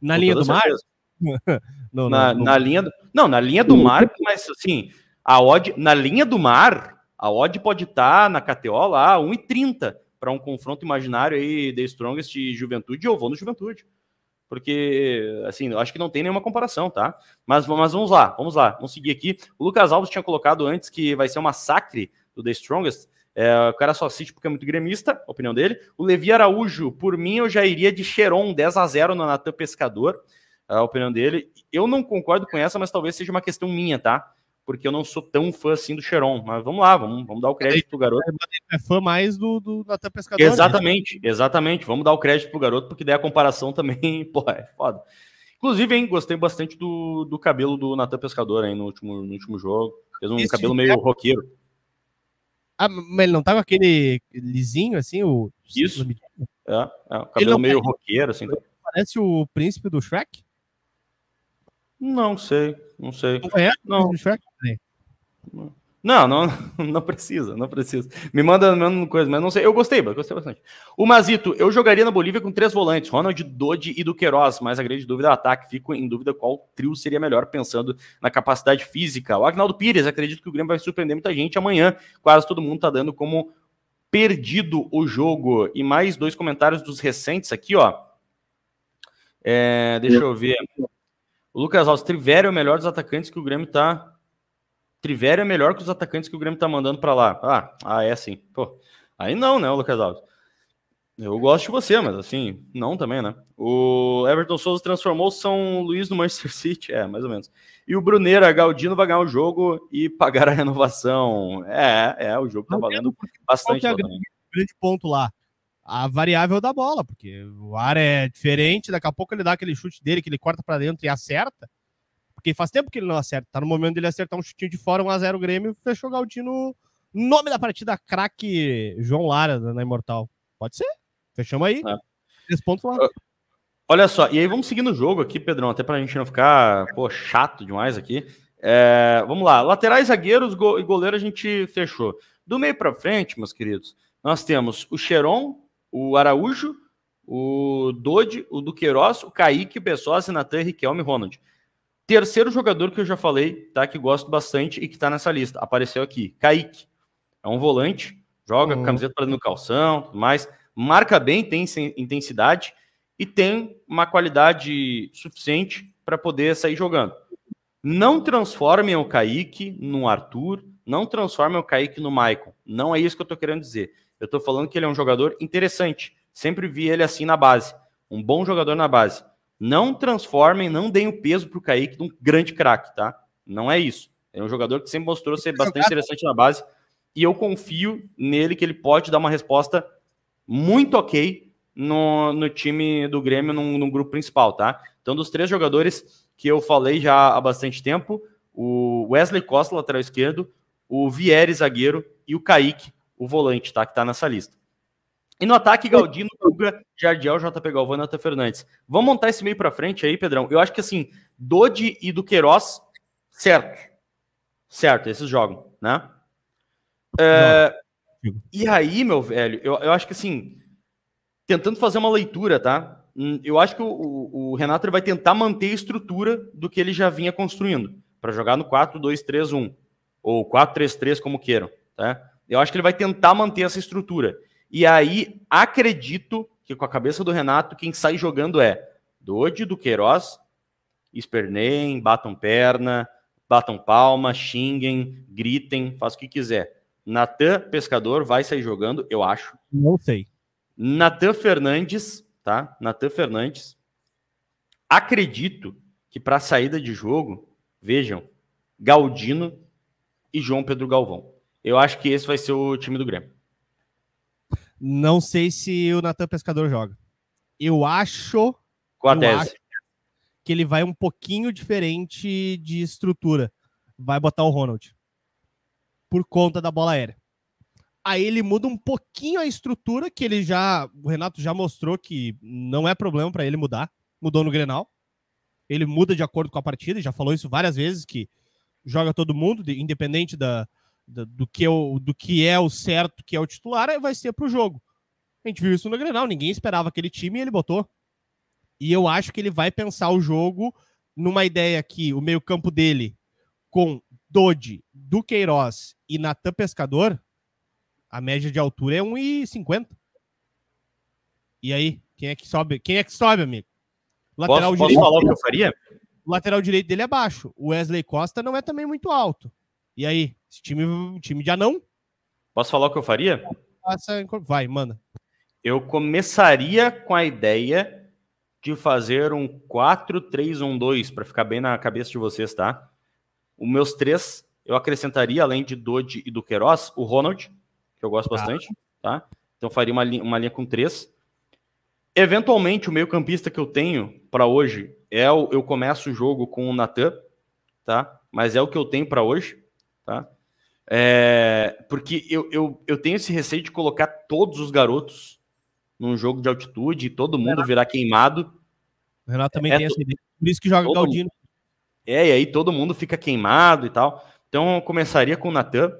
Na com linha do certeza. mar? <laughs> não, na, não, não. na linha do, não, na linha do mar, mas assim, a odd, na linha do mar, a odd pode estar tá na KTO lá 1,30 para um confronto imaginário aí The Strongest e Juventude, eu vou no Juventude. Porque, assim, eu acho que não tem nenhuma comparação, tá? Mas, mas vamos lá, vamos lá, vamos seguir aqui. O Lucas Alves tinha colocado antes que vai ser um massacre do The Strongest. É, o cara só assiste porque é muito gremista, opinião dele. O Levi Araújo, por mim, eu já iria de Cheron 10 a 0 no Natan Pescador, a opinião dele. Eu não concordo com essa, mas talvez seja uma questão minha, tá? Porque eu não sou tão fã assim do Cheron. Mas vamos lá, vamos, vamos dar o crédito pro garoto. É, é fã mais do, do Natan Pescador. Né? Exatamente, né? exatamente. Vamos dar o crédito pro garoto, porque daí a comparação também, <laughs> pô, é foda. Inclusive, hein, gostei bastante do, do cabelo do Natan Pescador aí no último, no último jogo. Fez um Esse cabelo meio cara... roqueiro. Ah, mas ele não tá com aquele lisinho, assim, o... Isso. É, é, o cabelo meio parece... roqueiro, assim. Parece o príncipe do Shrek? Não sei, não sei. Não é? Não. Do Shrek? Não. Não, não, <laughs> não precisa, não precisa. Me manda a mesma coisa, mas não sei. Eu gostei, gostei bastante. O Mazito, eu jogaria na Bolívia com três volantes, Ronald, Dodi e Duqueiroz, mas a grande dúvida é ataque. Fico em dúvida qual trio seria melhor, pensando na capacidade física. O Agnaldo Pires, acredito que o Grêmio vai surpreender muita gente amanhã. Quase todo mundo tá dando como perdido o jogo. E mais dois comentários dos recentes aqui, ó. É, deixa eu ver. O Lucas Alves, é o melhor dos atacantes que o Grêmio tá Trivério é melhor que os atacantes que o Grêmio tá mandando para lá. Ah, ah, é assim. Pô, aí não, né, o Lucas Alves? Eu gosto de você, mas assim, não também, né? O Everton Souza transformou São Luís no Manchester <laughs> City, é, mais ou menos. E o Bruneira, Galdino vai ganhar o jogo e pagar a renovação. É, é, o jogo tá valendo bastante. Qual é o grande, grande ponto lá? A variável da bola, porque o ar é diferente, daqui a pouco ele dá aquele chute dele que ele corta para dentro e acerta. Porque faz tempo que ele não acerta. Tá no momento dele acertar um chutinho de fora, 1x0 Grêmio, fechou o Galdino. Nome da partida, craque João Lara, né, na Imortal. Pode ser? Fechamos aí. É. Três pontos lá. Ah, olha só, e aí vamos seguindo o jogo aqui, Pedrão, até pra gente não ficar pô, chato demais aqui. É, vamos lá, laterais, zagueiros go e goleiro a gente fechou. Do meio para frente, meus queridos, nós temos o Cheron, o Araújo, o Dodi, o Duqueiroz, o Kaique, o Pessoas, Natan, Riquelme e Ronald. Terceiro jogador que eu já falei, tá? Que gosto bastante e que tá nessa lista. Apareceu aqui. Kaique. É um volante, joga uhum. camiseta para do calção, tudo mais. Marca bem, tem intensidade e tem uma qualidade suficiente para poder sair jogando. Não transformem o Kaique no Arthur, não transformem o Kaique no Michael. Não é isso que eu tô querendo dizer. Eu tô falando que ele é um jogador interessante. Sempre vi ele assim na base. Um bom jogador na base. Não transformem, não deem o peso para o Kaique de um grande craque, tá? Não é isso. É um jogador que sempre mostrou ser bastante interessante na base e eu confio nele que ele pode dar uma resposta muito ok no, no time do Grêmio, no, no grupo principal, tá? Então, dos três jogadores que eu falei já há bastante tempo, o Wesley Costa, lateral esquerdo, o Vieri, zagueiro, e o Kaique, o volante, tá? Que tá nessa lista. E no ataque, Galdino, Duga, Jardiel, JP Galvão e Nata Fernandes. Vamos montar esse meio para frente aí, Pedrão? Eu acho que assim, Dodi e do Queiroz, certo. Certo, esses jogam, né? É, e aí, meu velho, eu, eu acho que assim, tentando fazer uma leitura, tá? Hum, eu acho que o, o, o Renato vai tentar manter a estrutura do que ele já vinha construindo, para jogar no 4-2-3-1, ou 4-3-3, como queiram, tá? Eu acho que ele vai tentar manter essa estrutura. E aí, acredito que com a cabeça do Renato, quem sai jogando é Dodi, do Queiroz, esperneiem, batam perna, batam palma, xinguem, gritem, façam o que quiser. Natan Pescador vai sair jogando, eu acho. Não sei. Natan Fernandes, tá? Natan Fernandes. Acredito que para saída de jogo, vejam, Galdino e João Pedro Galvão. Eu acho que esse vai ser o time do Grêmio. Não sei se o Natan Pescador joga. Eu acho. Qual a tese? que ele vai um pouquinho diferente de estrutura. Vai botar o Ronald. Por conta da bola aérea. Aí ele muda um pouquinho a estrutura, que ele já. O Renato já mostrou que não é problema para ele mudar. Mudou no Grenal. Ele muda de acordo com a partida, já falou isso várias vezes, que joga todo mundo, independente da, do, que é o, do que é o certo, que é o titular, vai ser para o jogo. A gente viu isso no Grenal, ninguém esperava aquele time e ele botou. E eu acho que ele vai pensar o jogo numa ideia que o meio-campo dele com Dodi, Duqueiroz e Natan Pescador, a média de altura é 1,50. E aí, quem é que sobe? Quem é que sobe, amigo? Lateral posso, direito. Posso falar o que eu faria? O é- lateral direito dele é baixo. O Wesley Costa não é também muito alto. E aí? Esse time, time de anão. Posso falar o que eu faria? Vai, manda. Eu começaria com a ideia de fazer um 4-3-1-2, para ficar bem na cabeça de vocês, tá? Os meus três, eu acrescentaria, além de Dodge e do Queiroz, o Ronald, que eu gosto tá. bastante, tá? Então faria uma, linha, uma linha com três. Eventualmente, o meio-campista que eu tenho para hoje é o. Eu começo o jogo com o Natan, tá? Mas é o que eu tenho para hoje, tá? É, porque eu, eu, eu tenho esse receio de colocar todos os garotos num jogo de altitude e todo mundo Renato. virar queimado. O Renato também é, tem essa ideia. Por isso que joga o Galdino. É, e aí todo mundo fica queimado e tal. Então eu começaria com o Natan.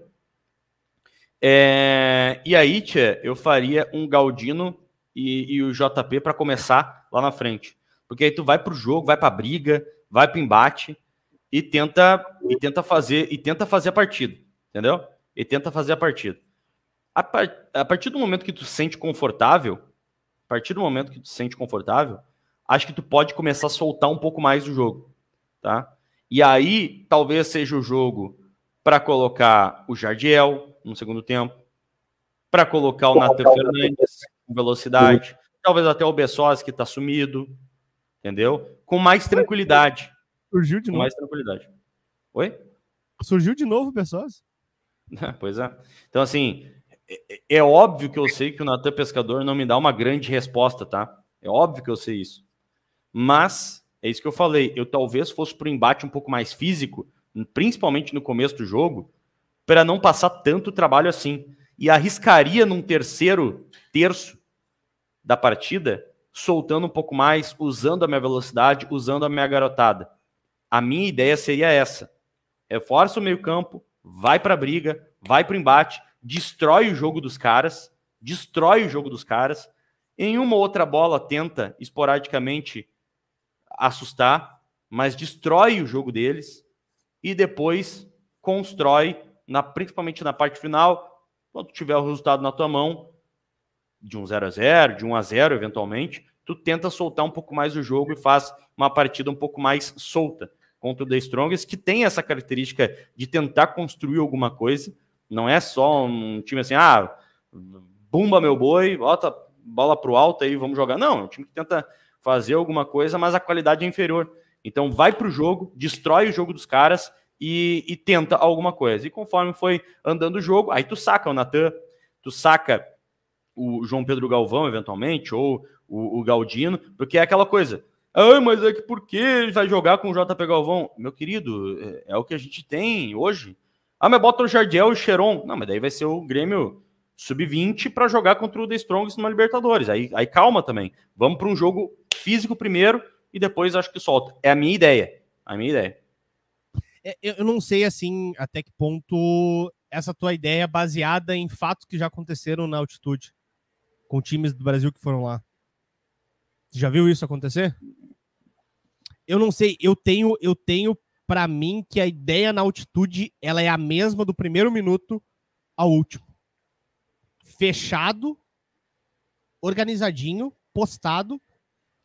É, e aí, Tia, eu faria um Galdino e, e o JP para começar lá na frente. Porque aí tu vai pro jogo, vai pra briga, vai pro embate e tenta e tenta fazer e tenta fazer a partida entendeu? E tenta fazer a partida. A, par... a partir do momento que tu se sente confortável, a partir do momento que tu se sente confortável, acho que tu pode começar a soltar um pouco mais o jogo, tá? E aí, talvez seja o jogo para colocar o Jardiel no segundo tempo, para colocar o Nathan Fernandes com velocidade, talvez até o Bessos que está sumido, entendeu? Com mais tranquilidade. Surgiu de com novo. mais tranquilidade. Oi? Surgiu de novo o Bessos? <laughs> pois é. Então, assim, é, é óbvio que eu sei que o Natan Pescador não me dá uma grande resposta, tá? É óbvio que eu sei isso. Mas, é isso que eu falei, eu talvez fosse para o embate um pouco mais físico, principalmente no começo do jogo, para não passar tanto trabalho assim. E arriscaria num terceiro terço da partida, soltando um pouco mais, usando a minha velocidade, usando a minha garotada. A minha ideia seria essa. Reforça o meio campo, vai para a briga, vai para o embate, destrói o jogo dos caras, destrói o jogo dos caras. Em uma outra bola tenta esporadicamente assustar, mas destrói o jogo deles e depois constrói, na, principalmente na parte final, quando tiver o resultado na tua mão, de um 0 a 0 de 1 a 0 eventualmente, tu tenta soltar um pouco mais o jogo e faz uma partida um pouco mais solta contra o The Strongest, que tem essa característica de tentar construir alguma coisa. Não é só um time assim, ah, bumba meu boi, bota bola pro alto aí, vamos jogar. Não, é um time que tenta fazer alguma coisa, mas a qualidade é inferior. Então vai pro jogo, destrói o jogo dos caras e, e tenta alguma coisa. E conforme foi andando o jogo, aí tu saca o Natan, tu saca o João Pedro Galvão, eventualmente, ou o, o Galdino, porque é aquela coisa ah, mas é que por que vai jogar com o JP Galvão? Meu querido, é, é, o que a gente tem hoje. Ah, mas bota o Jardiel e o Cheron. Não, mas daí vai ser o Grêmio sub-20 para jogar contra o The Strongs numa Libertadores. Aí, aí calma também. Vamos para um jogo físico primeiro e depois acho que solta. É a minha ideia. É a minha ideia. É, eu não sei assim até que ponto essa tua ideia é baseada em fatos que já aconteceram na altitude com times do Brasil que foram lá. Já viu isso acontecer? eu não sei, eu tenho, eu tenho para mim que a ideia na altitude ela é a mesma do primeiro minuto ao último. Fechado, organizadinho, postado,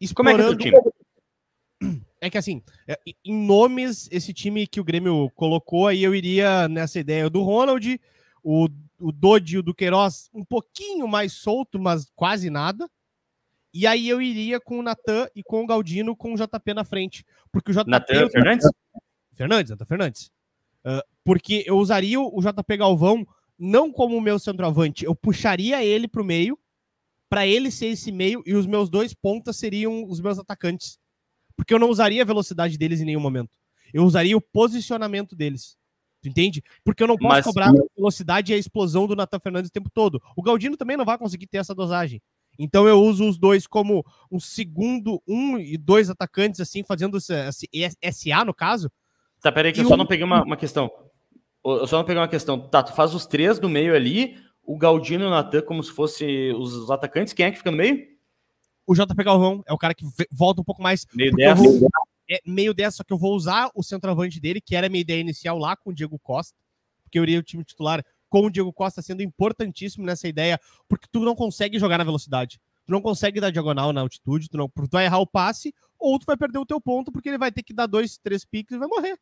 explorando... Como é que é o time? É que assim, é, em nomes, esse time que o Grêmio colocou, aí eu iria nessa ideia do Ronald, o, o Dodi e o Duqueiroz um pouquinho mais solto, mas quase nada. E aí eu iria com o Natan e com o Galdino com o JP na frente. Porque o JP. Natan Fernandes? Fernandes, Natan Fernandes. Uh, porque eu usaria o JP Galvão não como o meu centroavante, eu puxaria ele para o meio, para ele ser esse meio, e os meus dois pontas seriam os meus atacantes. Porque eu não usaria a velocidade deles em nenhum momento. Eu usaria o posicionamento deles. Tu entende? Porque eu não posso Mas... cobrar a velocidade e a explosão do Natan Fernandes o tempo todo. O Galdino também não vai conseguir ter essa dosagem. Então eu uso os dois como um segundo, um e dois atacantes, assim, fazendo SA no caso. Tá, peraí, que eu só um... não peguei uma, uma, questão. Eu só não peguei uma questão. Tá, tu faz os três do meio ali, o Galdino e o Natan como se fossem os atacantes. Quem é que fica no meio? O JP Galvão é o cara que volta um pouco mais. Meio dessa Vou... É meio dessa, só que eu vou usar o centroavante dele, que era a minha ideia inicial lá com o Diego Costa, porque eu iria o time titular com o Diego Costa sendo importantíssimo nessa ideia, porque tu não consegue jogar na velocidade. Tu não consegue dar diagonal na altitude, tu, não, tu vai errar o passe, ou tu vai perder o teu ponto, porque ele vai ter que dar dois, três piques e vai morrer.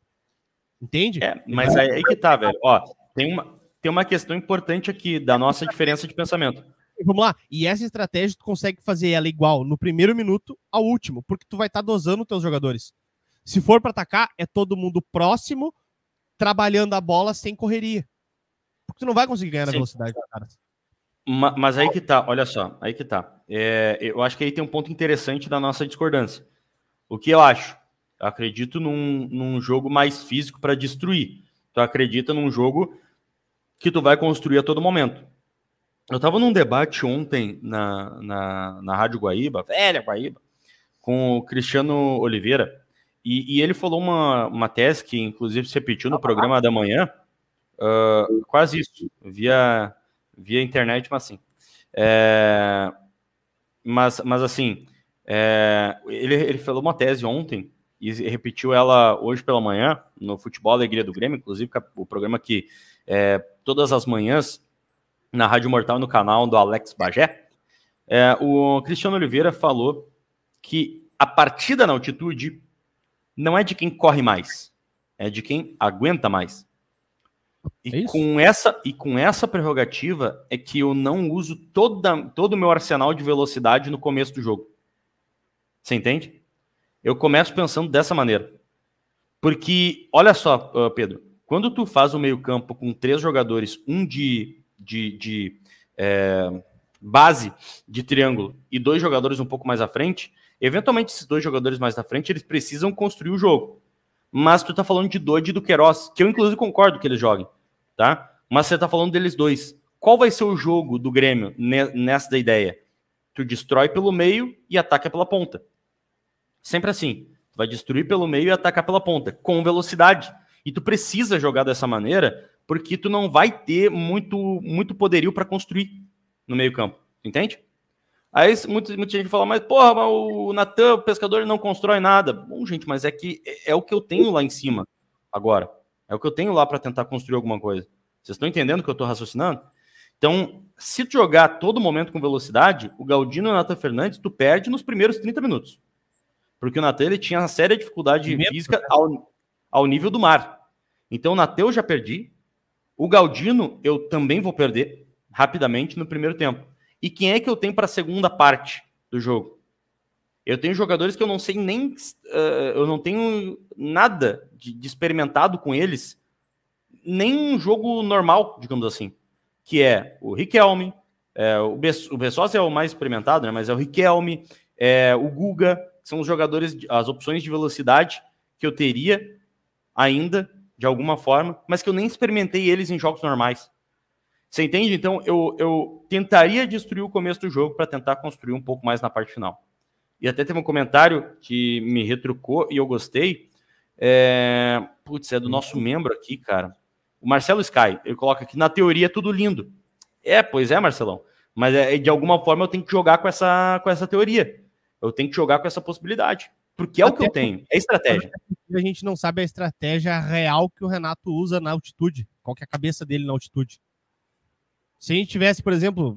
Entende? É, mas aí que tá, velho. Ó, tem uma, tem uma questão importante aqui da nossa diferença de pensamento. Vamos lá, e essa estratégia tu consegue fazer ela igual no primeiro minuto ao último, porque tu vai estar tá dosando teus jogadores. Se for para atacar, é todo mundo próximo, trabalhando a bola sem correria. Porque tu não vai conseguir ganhar Sim. na velocidade dos caras. Mas aí que tá, olha só, aí que tá. É, eu acho que aí tem um ponto interessante da nossa discordância. O que eu acho? Eu acredito num, num jogo mais físico para destruir. Tu acredita num jogo que tu vai construir a todo momento. Eu tava num debate ontem na, na, na Rádio Guaíba, velha Guaíba, com o Cristiano Oliveira, e, e ele falou uma, uma tese que, inclusive, se repetiu no programa da manhã, Uh, quase isso, via, via internet, mas assim. É, mas, mas assim, é, ele, ele falou uma tese ontem e repetiu ela hoje pela manhã, no Futebol Alegria do Grêmio, inclusive é o programa que é, todas as manhãs na Rádio Mortal no canal do Alex Bagé. É, o Cristiano Oliveira falou que a partida na altitude não é de quem corre mais, é de quem aguenta mais. E é com, essa, e com essa prerrogativa é que eu não uso toda, todo o meu arsenal de velocidade no começo do jogo. Você entende? Eu começo pensando dessa maneira. Porque, olha só, ah, Pedro, quando tu faz o meio-campo com três jogadores, um de, de, de é, base de triângulo e dois jogadores um pouco mais à frente, eventualmente esses dois jogadores mais à frente, eles precisam construir o jogo mas tu tá falando de Dodge e do Queiroz, que eu inclusive concordo que eles joguem, tá? Mas você tá falando deles dois. Qual vai ser o jogo do Grêmio nessa ideia? Tu destrói pelo meio e ataca pela ponta. Sempre assim. Tu vai destruir pelo meio e atacar pela ponta, com velocidade. E tu precisa jogar dessa maneira, porque tu não vai ter muito, muito poderio para construir no meio-campo. Entende? Aí muita, muita gente fala, mas porra, mas o Natan, o pescador, ele não constrói nada. Bom, gente, mas é que é, é o que eu tenho lá em cima agora. É o que eu tenho lá para tentar construir alguma coisa. Vocês estão entendendo o que eu estou raciocinando? Então, se tu jogar todo momento com velocidade, o Galdino e o Natan Fernandes, tu perde nos primeiros 30 minutos. Porque o Natan ele tinha uma séria dificuldade Primeiro, física né? ao, ao nível do mar. Então, o Natan eu já perdi. O Galdino eu também vou perder rapidamente no primeiro tempo. E quem é que eu tenho para a segunda parte do jogo? Eu tenho jogadores que eu não sei nem. Uh, eu não tenho nada de, de experimentado com eles, nem um jogo normal, digamos assim. Que é o Riquelme, é, o, Bess o Bessos é o mais experimentado, né? Mas é o Riquelme, é, o Guga, que são os jogadores, as opções de velocidade que eu teria ainda, de alguma forma, mas que eu nem experimentei eles em jogos normais. Você entende? Então, eu, eu tentaria destruir o começo do jogo para tentar construir um pouco mais na parte final. E até teve um comentário que me retrucou e eu gostei. É... Putz, é do nosso membro aqui, cara. O Marcelo Sky, ele coloca aqui, na teoria é tudo lindo. É, pois é, Marcelão. Mas é, de alguma forma eu tenho que jogar com essa, com essa teoria. Eu tenho que jogar com essa possibilidade. Porque é o que eu tenho, é estratégia. A gente não sabe a estratégia real que o Renato usa na altitude. Qual que é a cabeça dele na altitude? Se a gente tivesse, por exemplo,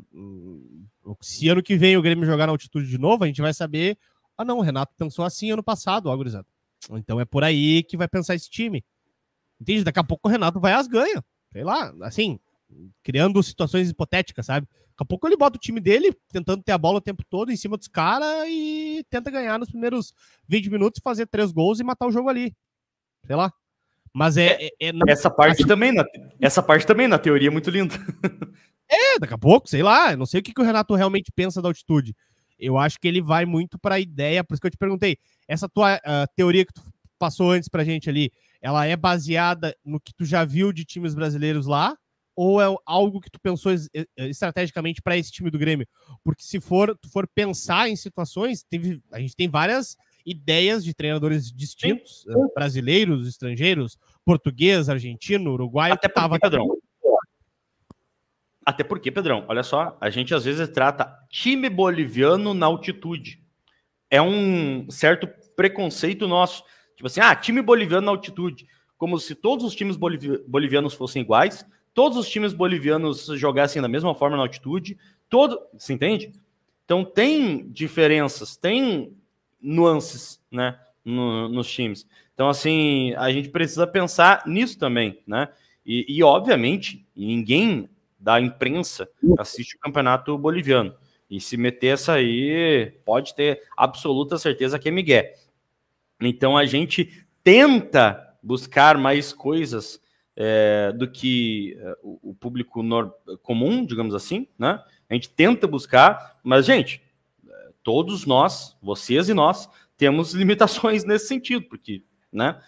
se ano que vem o Grêmio jogar na altitude de novo, a gente vai saber. Ah, não, o Renato pensou assim ano passado, ó, gurizada. Então é por aí que vai pensar esse time. Entende? Daqui a pouco o Renato vai às ganhas. Sei lá, assim, criando situações hipotéticas, sabe? Daqui a pouco ele bota o time dele tentando ter a bola o tempo todo em cima dos caras e tenta ganhar nos primeiros 20 minutos, fazer três gols e matar o jogo ali. Sei lá. Mas é. é, é na... Essa parte também, na... essa parte também, na teoria, é muito linda. <laughs> É, daqui a pouco, sei lá. Eu não sei o que, que o Renato realmente pensa da altitude. Eu acho que ele vai muito para a ideia, por isso que eu te perguntei. Essa tua uh, teoria que tu passou antes a gente ali, ela é baseada no que tu já viu de times brasileiros lá? Ou é algo que tu pensou eh, eh, estrategicamente para esse time do Grêmio? Porque se for, tu for pensar em situações, a gente tem várias ideias de treinadores distintos, eh, brasileiros, estrangeiros, português, argentino, uruguaio. Até porque, até porque, Pedrão, olha só, a gente às vezes trata time boliviano na altitude. É um certo preconceito nosso. Tipo assim, ah, time boliviano na altitude. Como se todos os times bolivianos fossem iguais, todos os times bolivianos jogassem da mesma forma na altitude, todo. Se entende? Então tem diferenças, tem nuances, né? No, nos times. Então, assim, a gente precisa pensar nisso também, né? E, e obviamente, ninguém da imprensa assiste o campeonato boliviano. E se meter essa aí, pode ter absoluta certeza que é Miguel. Então a gente tenta buscar mais coisas é, do que é, o, o público comum, digamos assim, né? A gente tenta buscar, mas, gente, é, todos nós, vocês e nós, temos limitações <laughs> nesse sentido, porque, né?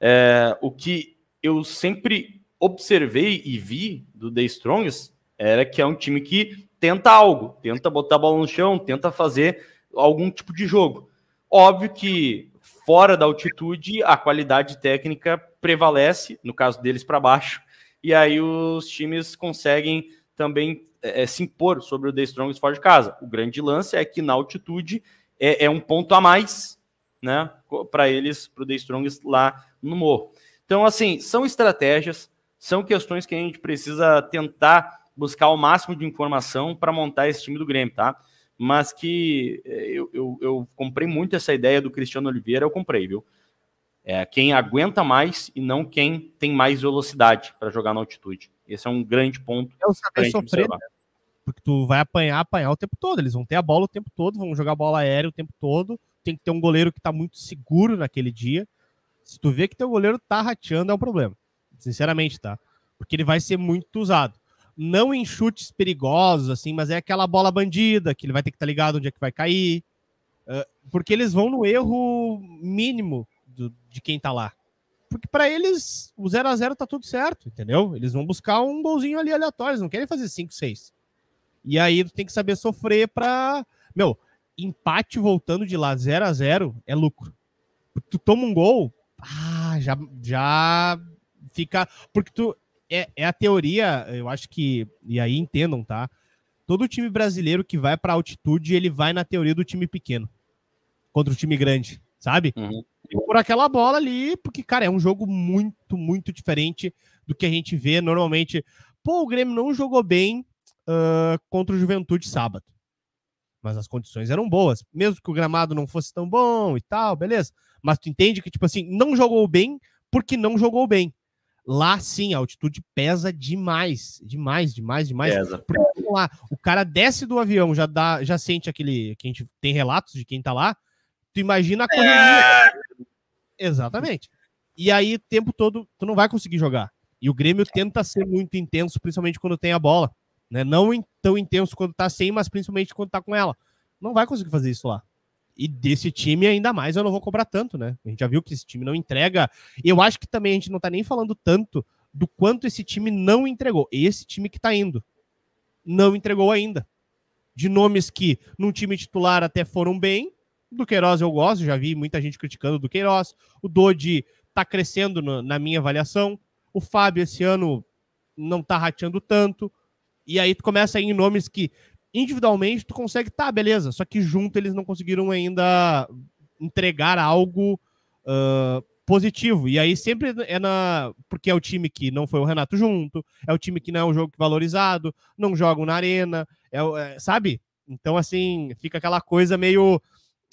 É, o que eu sempre observei e vi do The Strongs era que é um time que tenta algo, tenta botar a bola no chão, tenta fazer algum tipo de jogo. Óbvio que fora da altitude a qualidade técnica prevalece, no caso deles para baixo, e aí os times conseguem também é, é se impor sobre o The Strongs fora de casa. O grande lance é que na altitude é, é um ponto a mais, né, para eles, para o The Strongs lá no morro. Então, assim, são estratégias, são questões que a gente precisa tentar buscar o máximo de informação para montar esse time do Grêmio, tá? Mas que eh, eu, eu, eu, comprei muito essa ideia do Cristiano Oliveira, eu comprei, viu? É, quem aguenta mais e não quem tem mais velocidade para jogar na altitude. Esse é um grande ponto. É o saber sofrer, né? porque tu vai apanhar, apanhar o tempo todo. Eles vão ter a bola o tempo todo, vão jogar bola aérea o tempo todo. Tem que ter um goleiro que tá muito seguro naquele dia. Se tu vê que teu goleiro tá rateando, é um problema sinceramente, tá? Porque ele vai ser muito usado. Não em chutes perigosos, assim, mas é aquela bola bandida, que ele vai ter que estar tá ligado onde é que vai cair. Uh, porque eles vão no erro mínimo do, de quem tá lá. Porque para eles, o 0 a 0 tá tudo certo, entendeu? Eles vão buscar um golzinho ali aleatório, eles não querem fazer 5, 6. E aí tu tem que saber sofrer pra. Meu, empate voltando de lá 0 a 0 é lucro. Tu toma um gol, ah, já, já fica. Porque tu. É, é a teoria, eu acho que. E aí entendam, tá? Todo time brasileiro que vai pra altitude, ele vai na teoria do time pequeno contra o time grande, sabe? Uhum. Por aquela bola ali, porque, cara, é um jogo muito, muito diferente do que a gente vê normalmente. Pô, o Grêmio não jogou bem uh, contra o Juventude sábado. Mas as condições eram boas. Mesmo que o gramado não fosse tão bom e tal, beleza. Mas tu entende que, tipo assim, não jogou bem porque não jogou bem. Lá sim, a altitude pesa demais, demais, demais, demais. Pesa. Porque lá, o cara desce do avião, já dá, já sente aquele, que a gente tem relatos de quem tá lá. Tu imagina a é. correria. É. Exatamente. E aí, o tempo todo, tu não vai conseguir jogar. E o Grêmio tenta ser muito intenso, principalmente quando tem a bola. Né? Não tão intenso quando tá sem, mas principalmente quando tá com ela. Não vai conseguir fazer isso lá. E desse time, ainda mais, eu não vou cobrar tanto, né? A gente já viu que esse time não entrega. Eu acho que também a gente não tá nem falando tanto do quanto esse time não entregou. Esse time que tá indo não entregou ainda. De nomes que num time titular até foram bem. Do Queiroz eu gosto, já vi muita gente criticando do Queiroz. O Dodi tá crescendo no, na minha avaliação. O Fábio esse ano não tá rateando tanto. E aí tu começa a ir em nomes que individualmente tu consegue, tá, beleza, só que junto eles não conseguiram ainda entregar algo uh, positivo. E aí sempre é na. Porque é o time que não foi o Renato junto, é o time que não é um jogo valorizado, não jogam na arena, é, é, sabe? Então, assim, fica aquela coisa meio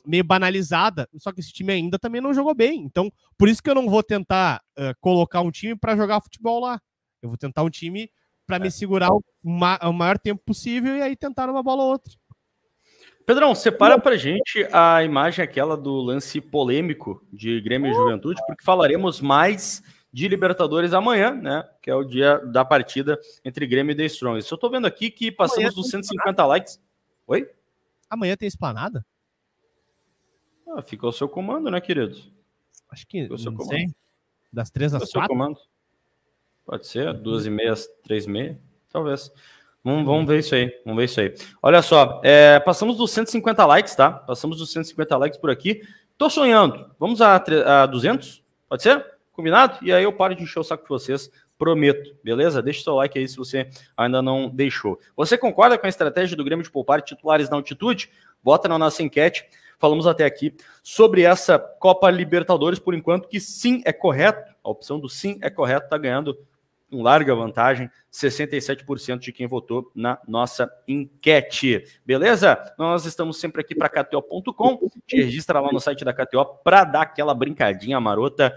meio banalizada, só que esse time ainda também não jogou bem. Então, por isso que eu não vou tentar uh, colocar um time para jogar futebol lá. Eu vou tentar um time para é. me segurar o, ma o, maior tempo possível e aí tentar uma bola ou outra. Pedrão, separa para gente a imagem aquela do lance polêmico de Grêmio e Juventude, porque falaremos mais de Libertadores amanhã, né? Que é o dia da partida entre Grêmio e The Strongest. Eu tô vendo aqui que passamos dos 150 esplanada. likes. Oi? Amanhã tem esplanada? Ah, fica ao seu comando, né, queridos? Acho que. Fica ao seu comando. Sei. Das três às quatro. Seu comando. Pode ser, uhum. duas e meia, três e meia, talvez. Vamos, vamos uhum. ver isso aí, vamos ver isso aí. Olha só, é, passamos dos 150 likes, tá? Passamos dos 150 likes por aqui. Tô sonhando, vamos a, a 200? Pode ser? Combinado? E aí eu paro de encher o saco de vocês, prometo, beleza? Deixa o seu like aí se você ainda não deixou. Você concorda com a estratégia do Grêmio de poupar titulares na altitude? Bota na nossa enquete. Falamos até aqui sobre essa Copa Libertadores, por enquanto, que sim é correto. A opção do sim é correto, tá ganhando com larga vantagem, 67% de quem votou na nossa enquete. Beleza? Nós estamos sempre aqui para KTO.com. Te registra lá no site da KTO para dar aquela brincadinha marota.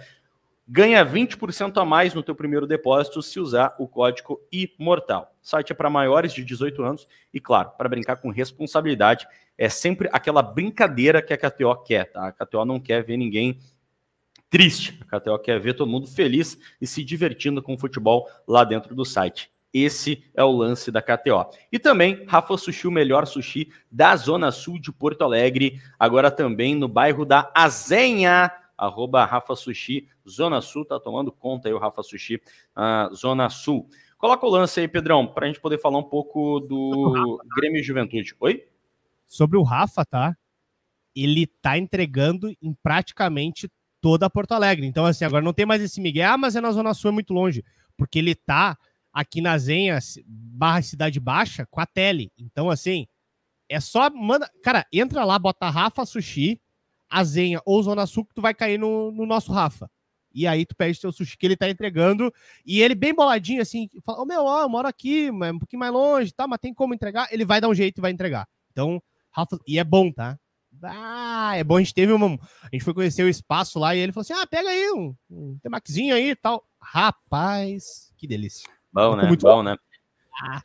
Ganha 20% a mais no teu primeiro depósito se usar o código IMORTAL. O site é para maiores de 18 anos e, claro, para brincar com responsabilidade. É sempre aquela brincadeira que a KTO quer, tá? A KTO não quer ver ninguém triste. A KTO quer ver todo mundo feliz e se divertindo com o futebol lá dentro do site. Esse é o lance da KTO. E também Rafa Sushi, o melhor sushi da Zona Sul de Porto Alegre, agora também no bairro da Azenha. Arroba Rafa Sushi, Zona Sul, tá tomando conta aí o Rafa Sushi, a ah, Zona Sul. Coloca o lance aí, Pedrão, para a gente poder falar um pouco do Rafa, Grêmio Juventude. Oi? Sobre o Rafa, tá? Ele tá entregando em praticamente toda Porto Alegre. Então, assim, agora não tem mais esse Miguel, ah, mas é na Zona Sul, é muito longe, porque ele tá aqui na Zenha, barra Cidade Baixa, com a tele. Então, assim, é só, manda, cara, entra lá, bota Rafa Sushi, a Zenha ou Zona Sul, que tu vai cair no, no nosso Rafa. E aí tu pede teu sushi que ele tá entregando. E ele bem boladinho, assim, fala, ô oh, meu, ó, eu moro aqui, mas é um pouquinho mais longe, tá? Mas tem como entregar? Ele vai dar um jeito e vai entregar. Então, Rafa, e é bom, tá? Ah, é bom, a gente teve uma. A gente foi conhecer o espaço lá e ele falou assim: ah, pega aí um, um temaquezinho aí e tal. Rapaz, que delícia. Bom, né? Muito bom, bom. né? Ah.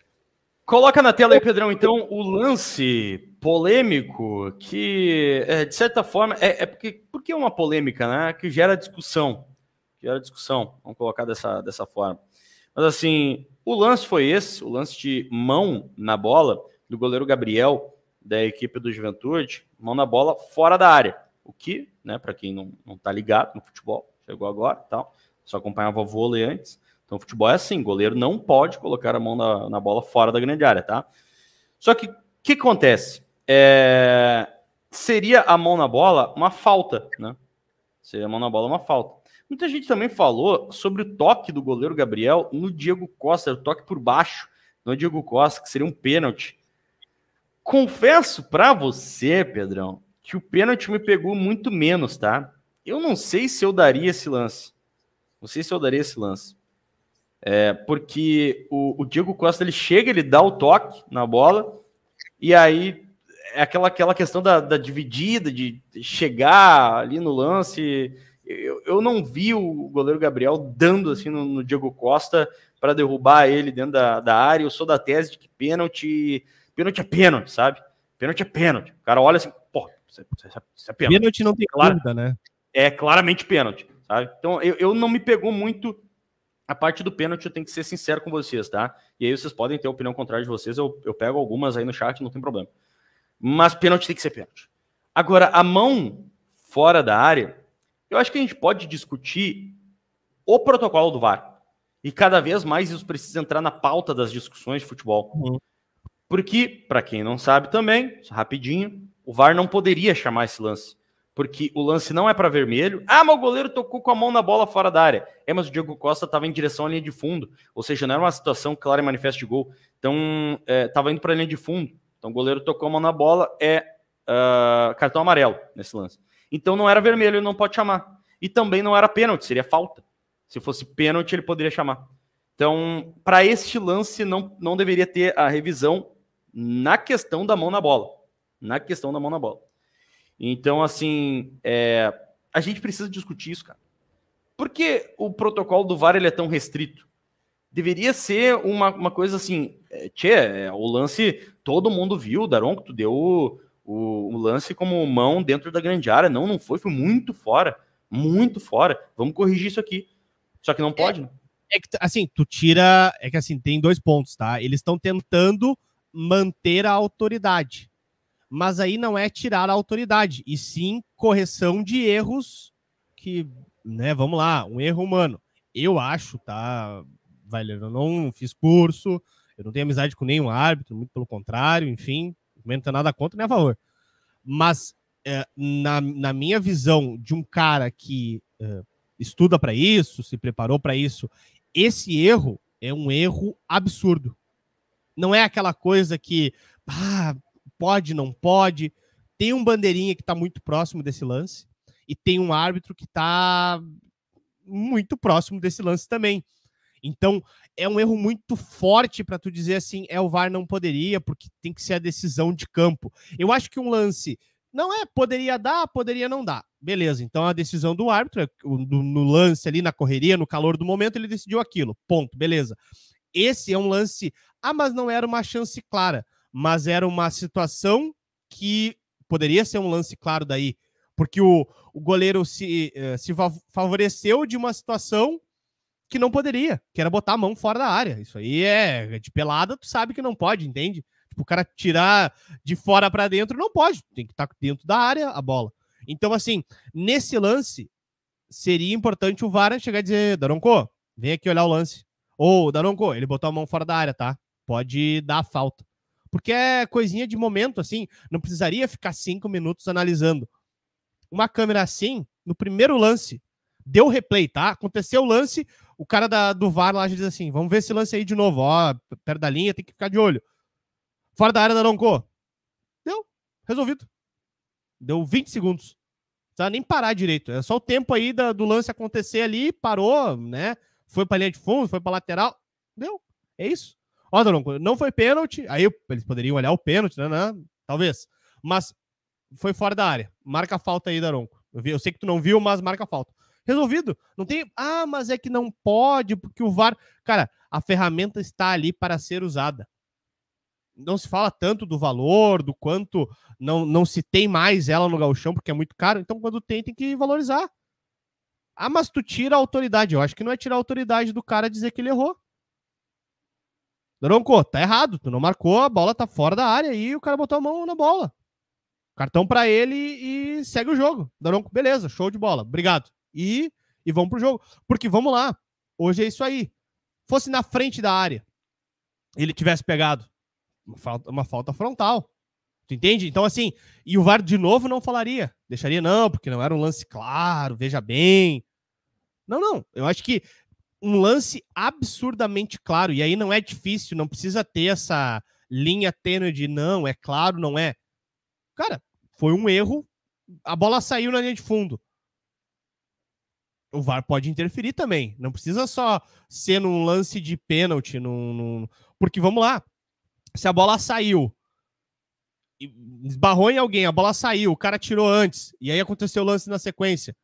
Coloca na tela aí, Pedrão, então, o lance polêmico que, é, de certa forma, é, é porque, porque é uma polêmica, né? Que gera discussão. Gera discussão, vamos colocar dessa, dessa forma. Mas assim, o lance foi esse, o lance de mão na bola do goleiro Gabriel da equipe do Juventude mão na bola fora da área. O que, né, para quem não, não tá ligado no futebol, chegou agora e tal, só acompanhava o vôlei antes. Então, futebol é assim: goleiro não pode colocar a mão na, na bola fora da grande área, tá? Só que o que acontece? É, seria a mão na bola uma falta, né? Seria a mão na bola uma falta. Muita gente também falou sobre o toque do goleiro Gabriel no Diego Costa, o toque por baixo no Diego Costa, que seria um pênalti. Confesso para você, Pedrão, que o pênalti me pegou muito menos, tá? Eu não sei se eu daria esse lance. Não sei se eu daria esse lance. É, porque o, o Diego Costa ele chega, ele dá o toque na bola, e aí é aquela, aquela questão da, da dividida, de chegar ali no lance. Eu, eu não vi o goleiro Gabriel dando assim no, no Diego Costa para derrubar ele dentro da, da área. Eu sou da tese de que pênalti Pênalti é pênalti, sabe? Pênalti é pênalti. O cara olha assim, pô, é, é, isso é pênalti. Pênalti não tem claro, dúvida, né? É claramente pênalti, sabe? Então eu, eu não me pegou muito a parte do pênalti, eu tenho que ser sincero com vocês, tá? E aí vocês podem ter a opinião contrária de vocês, eu, eu pego algumas aí no chat, não tem problema. Mas pênalti tem que ser pênalti. Agora, a mão fora da área, eu acho que a gente pode discutir o protocolo do VAR. E cada vez mais isso precisa entrar na pauta das discussões de futebol. Uhum. Porque, para quem não sabe também, rapidinho, o VAR não poderia chamar esse lance. Porque o lance não é para vermelho. Ah, mas o goleiro tocou com a mão na bola fora da área. É, mas o Diego Costa estava em direção à linha de fundo. Ou seja, não era uma situação clara e manifesta de gol. Então, estava é, indo para a linha de fundo. Então, o goleiro tocou a mão na bola. É uh, cartão amarelo nesse lance. Então, não era vermelho, ele não pode chamar. E também não era pênalti, seria falta. Se fosse pênalti, ele poderia chamar. Então, para este lance, não, não deveria ter a revisão na questão da mão na bola. Na questão da mão na bola. Então, assim, é, a gente precisa discutir isso, cara. Por que o protocolo do VAR ele é tão restrito? Deveria ser uma, uma coisa assim, é, tchê, é, o lance, todo mundo viu, que tu deu o, o, o, lance como mão dentro da grande área. Não, não foi, foi muito fora, muito fora. Vamos corrigir isso aqui. Só que não é, pode, né? É que, assim, tu tira. É que, assim, tem dois pontos, tá? Eles estão tentando manter a autoridade. Mas aí não é tirar a autoridade, e sim correção de erros que, né, vamos lá, um erro humano. Eu acho, tá, Valer, eu não fiz curso, eu não tenho amizade com nenhum árbitro, muito pelo contrário, enfim, não tem nada contra nem a favor. Mas eh, na, na, minha visão de um cara que eh, estuda para isso, se preparou para isso, esse erro é um erro absurdo. Não é aquela coisa que ah, pode, não pode. Tem um bandeirinha que está muito próximo desse lance e tem um árbitro que está muito próximo desse lance também. Então, é um erro muito forte para tu dizer assim, é o VAR não poderia, porque tem que ser a decisão de campo. Eu acho que um lance não é poderia dar, poderia não dar. Beleza, então a decisão do árbitro, é no lance ali, na correria, no calor do momento, ele decidiu aquilo. Ponto, beleza. Esse é um lance ah, mas não era uma chance clara, mas era uma situação que poderia ser um lance claro daí, porque o, o goleiro se, eh, se favoreceu de uma situação que não poderia, que era botar a mão fora da área. Isso aí é, é de pelada, tu sabe que não pode, entende? Tipo, o cara tirar de fora para dentro não pode, tem que estar tá dentro da área a bola. Então, assim, nesse lance, seria importante o VAR chegar e dizer: Daronco, vem aqui olhar o lance. Ou, Daronco, ele botou a mão fora da área, tá? pode dar falta. Porque é coisinha de momento, assim, não precisaria ficar cinco minutos analisando. Uma câmera assim, no primeiro lance, deu replay, tá? Aconteceu o lance, o cara da, do VAR lá já diz assim: vamos ver esse lance aí de novo, ó, perto da linha, tem que ficar de olho. Fora da área da Lonco. Deu, resolvido. Deu 20 segundos. Não nem parar direito. É só o tempo aí da, do lance acontecer ali, parou, né? Foi pra linha de fundo, foi pra lateral. Deu. É isso. Ó, Daronco, não foi pênalti. Aí eles poderiam olhar o pênalti, né, né? Talvez. Mas foi fora da área. Marca a falta aí, Daronco. Eu, vi, eu sei que tu não viu, mas marca a falta. Resolvido. Não tem. Ah, mas é que não pode, porque o VAR. Cara, a ferramenta está ali para ser usada. Não se fala tanto do valor, do quanto não, não se tem mais ela no galchão, porque é muito caro. Então, quando tem, tem que valorizar. Ah, mas tu tira a autoridade. Eu acho que não é tirar a autoridade do cara dizer que ele errou. Daronco, tá errado, tu não marcou, a bola tá fora da área e o cara botou a mão na bola. Cartão para ele e segue o jogo. Daronco, beleza, show de bola, obrigado. E, e vamos pro jogo. Porque vamos lá, hoje é isso aí. Fosse na frente da área, ele tivesse pegado uma falta, uma falta frontal. Tu entende? Então, assim, e o VAR de novo não falaria. Deixaria, não, porque não era um lance claro, veja bem. Não, não. Eu acho que um lance absurdamente claro. E aí não é difícil, não precisa ter essa linha tênue de não, é claro, não é. Cara, foi um erro, a bola saiu na linha de fundo. O VAR pode interferir também. Não precisa só ser num lance de pênalti. Num, num... Porque vamos lá. Se a bola saiu, esbarrou em alguém, a bola saiu, o cara tirou antes, e aí aconteceu o lance na sequência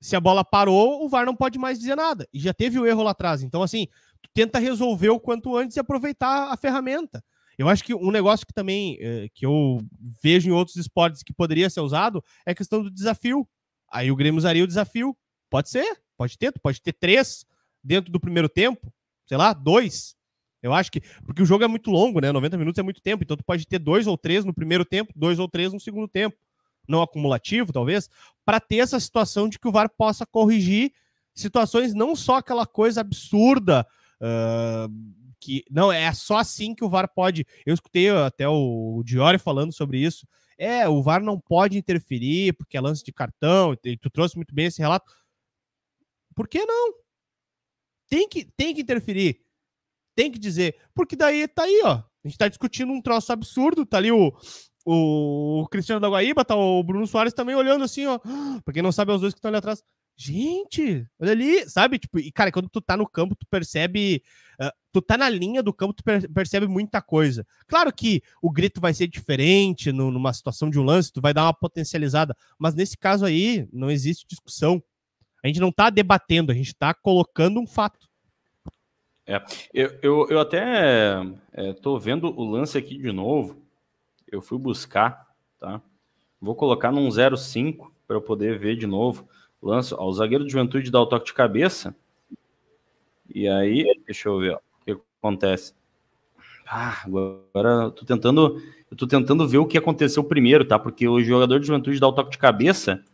se a bola parou, o VAR não pode mais dizer nada. E já teve o erro lá atrás. Então, assim, tu tenta resolver o quanto antes e aproveitar a ferramenta. Eu acho que um negócio que também eh, que eu vejo em outros esportes que poderia ser usado é a questão do desafio. Aí o Grêmio usaria o desafio. Pode ser, pode ter, pode ter três dentro do primeiro tempo, sei lá, dois. Eu acho que. Porque o jogo é muito longo, né? 90 minutos é muito tempo. Então tu pode ter dois ou três no primeiro tempo, dois ou três no segundo tempo não acumulativo, talvez, para ter essa situação de que o VAR possa corrigir situações, não só aquela coisa absurda. Uh, que não é só assim que o VAR pode. Eu escutei até o, Diori falando sobre isso. É, o VAR não pode interferir porque é lance de cartão. E tu trouxe muito bem esse relato. Por que não? Tem que, tem que interferir. Tem que dizer. Porque daí tá aí, ó. A gente tá discutindo um troço absurdo. Tá ali o, o Cristiano da Guaíba, tá o Bruno Soares também olhando assim, ó. <gasps> Pra quem não sabe, é os dois que estão ali atrás. Gente, olha ali, sabe? Tipo, e cara, quando tu tá no campo, tu percebe. Uh, tu tá na linha do campo, tu percebe muita coisa. Claro que o grito vai ser diferente no, numa situação de um lance, tu vai dar uma potencializada. Mas nesse caso aí, não existe discussão. A gente não tá debatendo, a gente tá colocando um fato. É, eu, eu, eu até é, tô vendo o lance aqui de novo eu fui buscar, tá? Vou colocar num 0,5 para eu poder ver de novo. Lanço, ó, o zagueiro de juventude dá o toque de cabeça. E aí, deixa eu ver ó, o que acontece. Ah, agora eu tô tentando. Eu tô tentando ver o que aconteceu primeiro, tá? Porque o jogador de juventude dá o toque de cabeça.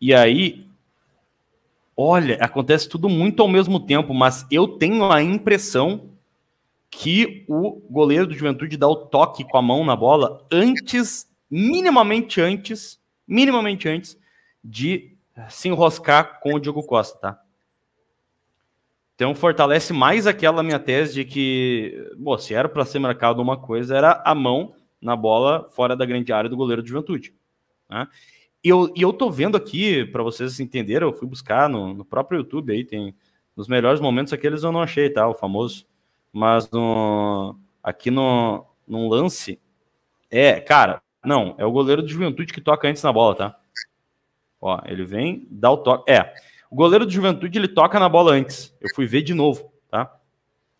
E aí, olha, acontece tudo muito ao mesmo tempo, mas eu tenho a impressão que o goleiro do Juventude dá o toque com a mão na bola antes, minimamente antes, minimamente antes de se enroscar com o Diogo Costa, tá? Então fortalece mais aquela minha tese de que, bom, se era para ser marcado uma coisa, era a mão na bola fora da grande área do goleiro do Juventude. Né? E eu, e eu tô vendo aqui, para vocês entenderem, eu fui buscar no, no, próprio YouTube aí, tem nos melhores momentos aqueles eu não achei, tá? O famoso. Mas no, aqui no, num lance. É, cara, não, é o goleiro do Juventude que toca antes na bola, tá? Ó, ele vem, dá o toque. É, o goleiro do Juventude ele toca na bola antes. Eu fui ver de novo, tá?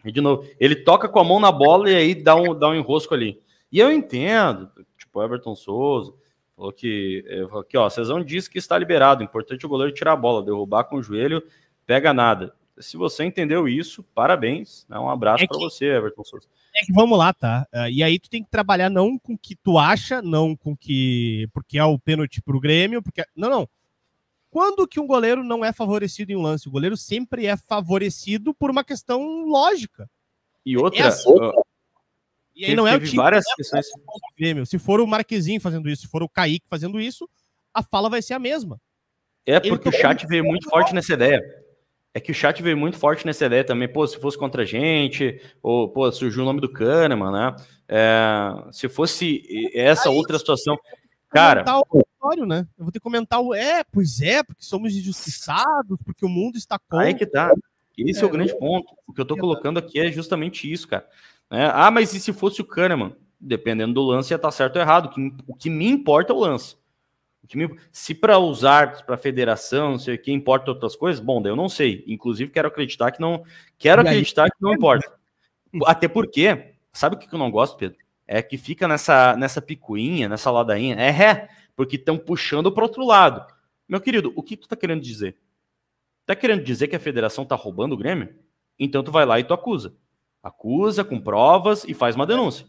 E de novo, ele toca com a mão na bola e aí dá um, dá um enrosco ali. E eu entendo, tipo, Everton Souza falou que, é, aqui ó, Cezão disse que está liberado, é importante o goleiro tirar a bola, derrubar com o joelho, pega nada se você entendeu isso, parabéns. Né? Um abraço é para você, Everton Souza. É que vamos lá, tá? Ah, e aí tu tem que trabalhar não com o que tu acha, não com que. Porque é o pênalti pro Grêmio, porque. Não, não. Quando que um goleiro não é favorecido em um lance? O goleiro sempre é favorecido por uma questão lógica. E outra. É assim. uh, e aí teve, não é o time, várias questões. Grêmio. Se for o Marquezinho fazendo isso, se for o Kaique fazendo isso, a fala vai ser a mesma. É porque o chat veio muito forte nessa ideia. É que o chat veio muito forte nessa ideia também, pô, se fosse contra a gente, ou, pô, surgiu o nome do Kahneman, né? É, se fosse essa Aí, outra situação. Cara. O né? Eu vou ter que comentar o é, pois é, porque somos injustiçados, porque o mundo está contra. Aí que tá. Esse é, é o grande ponto. O que eu tô colocando aqui é justamente isso, cara. É, ah, mas e se fosse o Kahneman? Dependendo do lance, ia estar tá certo ou errado. o que me importa é o lance se para usar para a federação, não sei o que, importa outras coisas, bom, eu não sei. Inclusive, quero acreditar que não. Quero acreditar que não importa. Hum. Até porque, sabe o que eu não gosto, Pedro? É que fica nessa, nessa picuinha, nessa ladainha. É, é porque estão puxando para outro lado. Meu querido, o que tu tá querendo dizer? Tá querendo dizer que a federação tá roubando o Grêmio? Então tu vai lá e tu acusa. Acusa com provas e faz uma denúncia.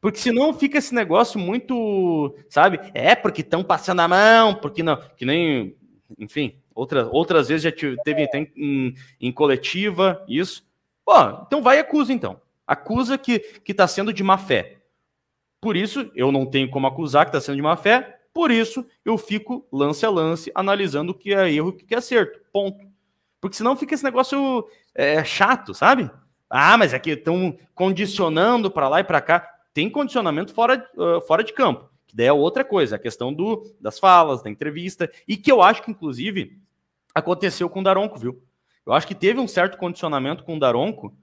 Porque senão fica esse negócio muito, sabe? É porque estão passando a mão, porque não, que nem, enfim, outra, outras vezes já tive, teve até em, em, coletiva isso. Pô, então vai e acusa então. Acusa que que está sendo de má fé. Por isso eu não tenho como acusar que está sendo de má fé. Por isso eu fico lance a lance analisando o que é erro, o que é acerto. Ponto. Porque senão fica esse negócio é, chato, sabe? Ah, mas é que estão condicionando para lá e para cá tem condicionamento fora, uh, fora de campo, que daí é outra coisa, é a questão do, das falas, da entrevista, e que eu acho que, inclusive, aconteceu com o Daronco, viu? Eu acho que teve um certo condicionamento com o Daronco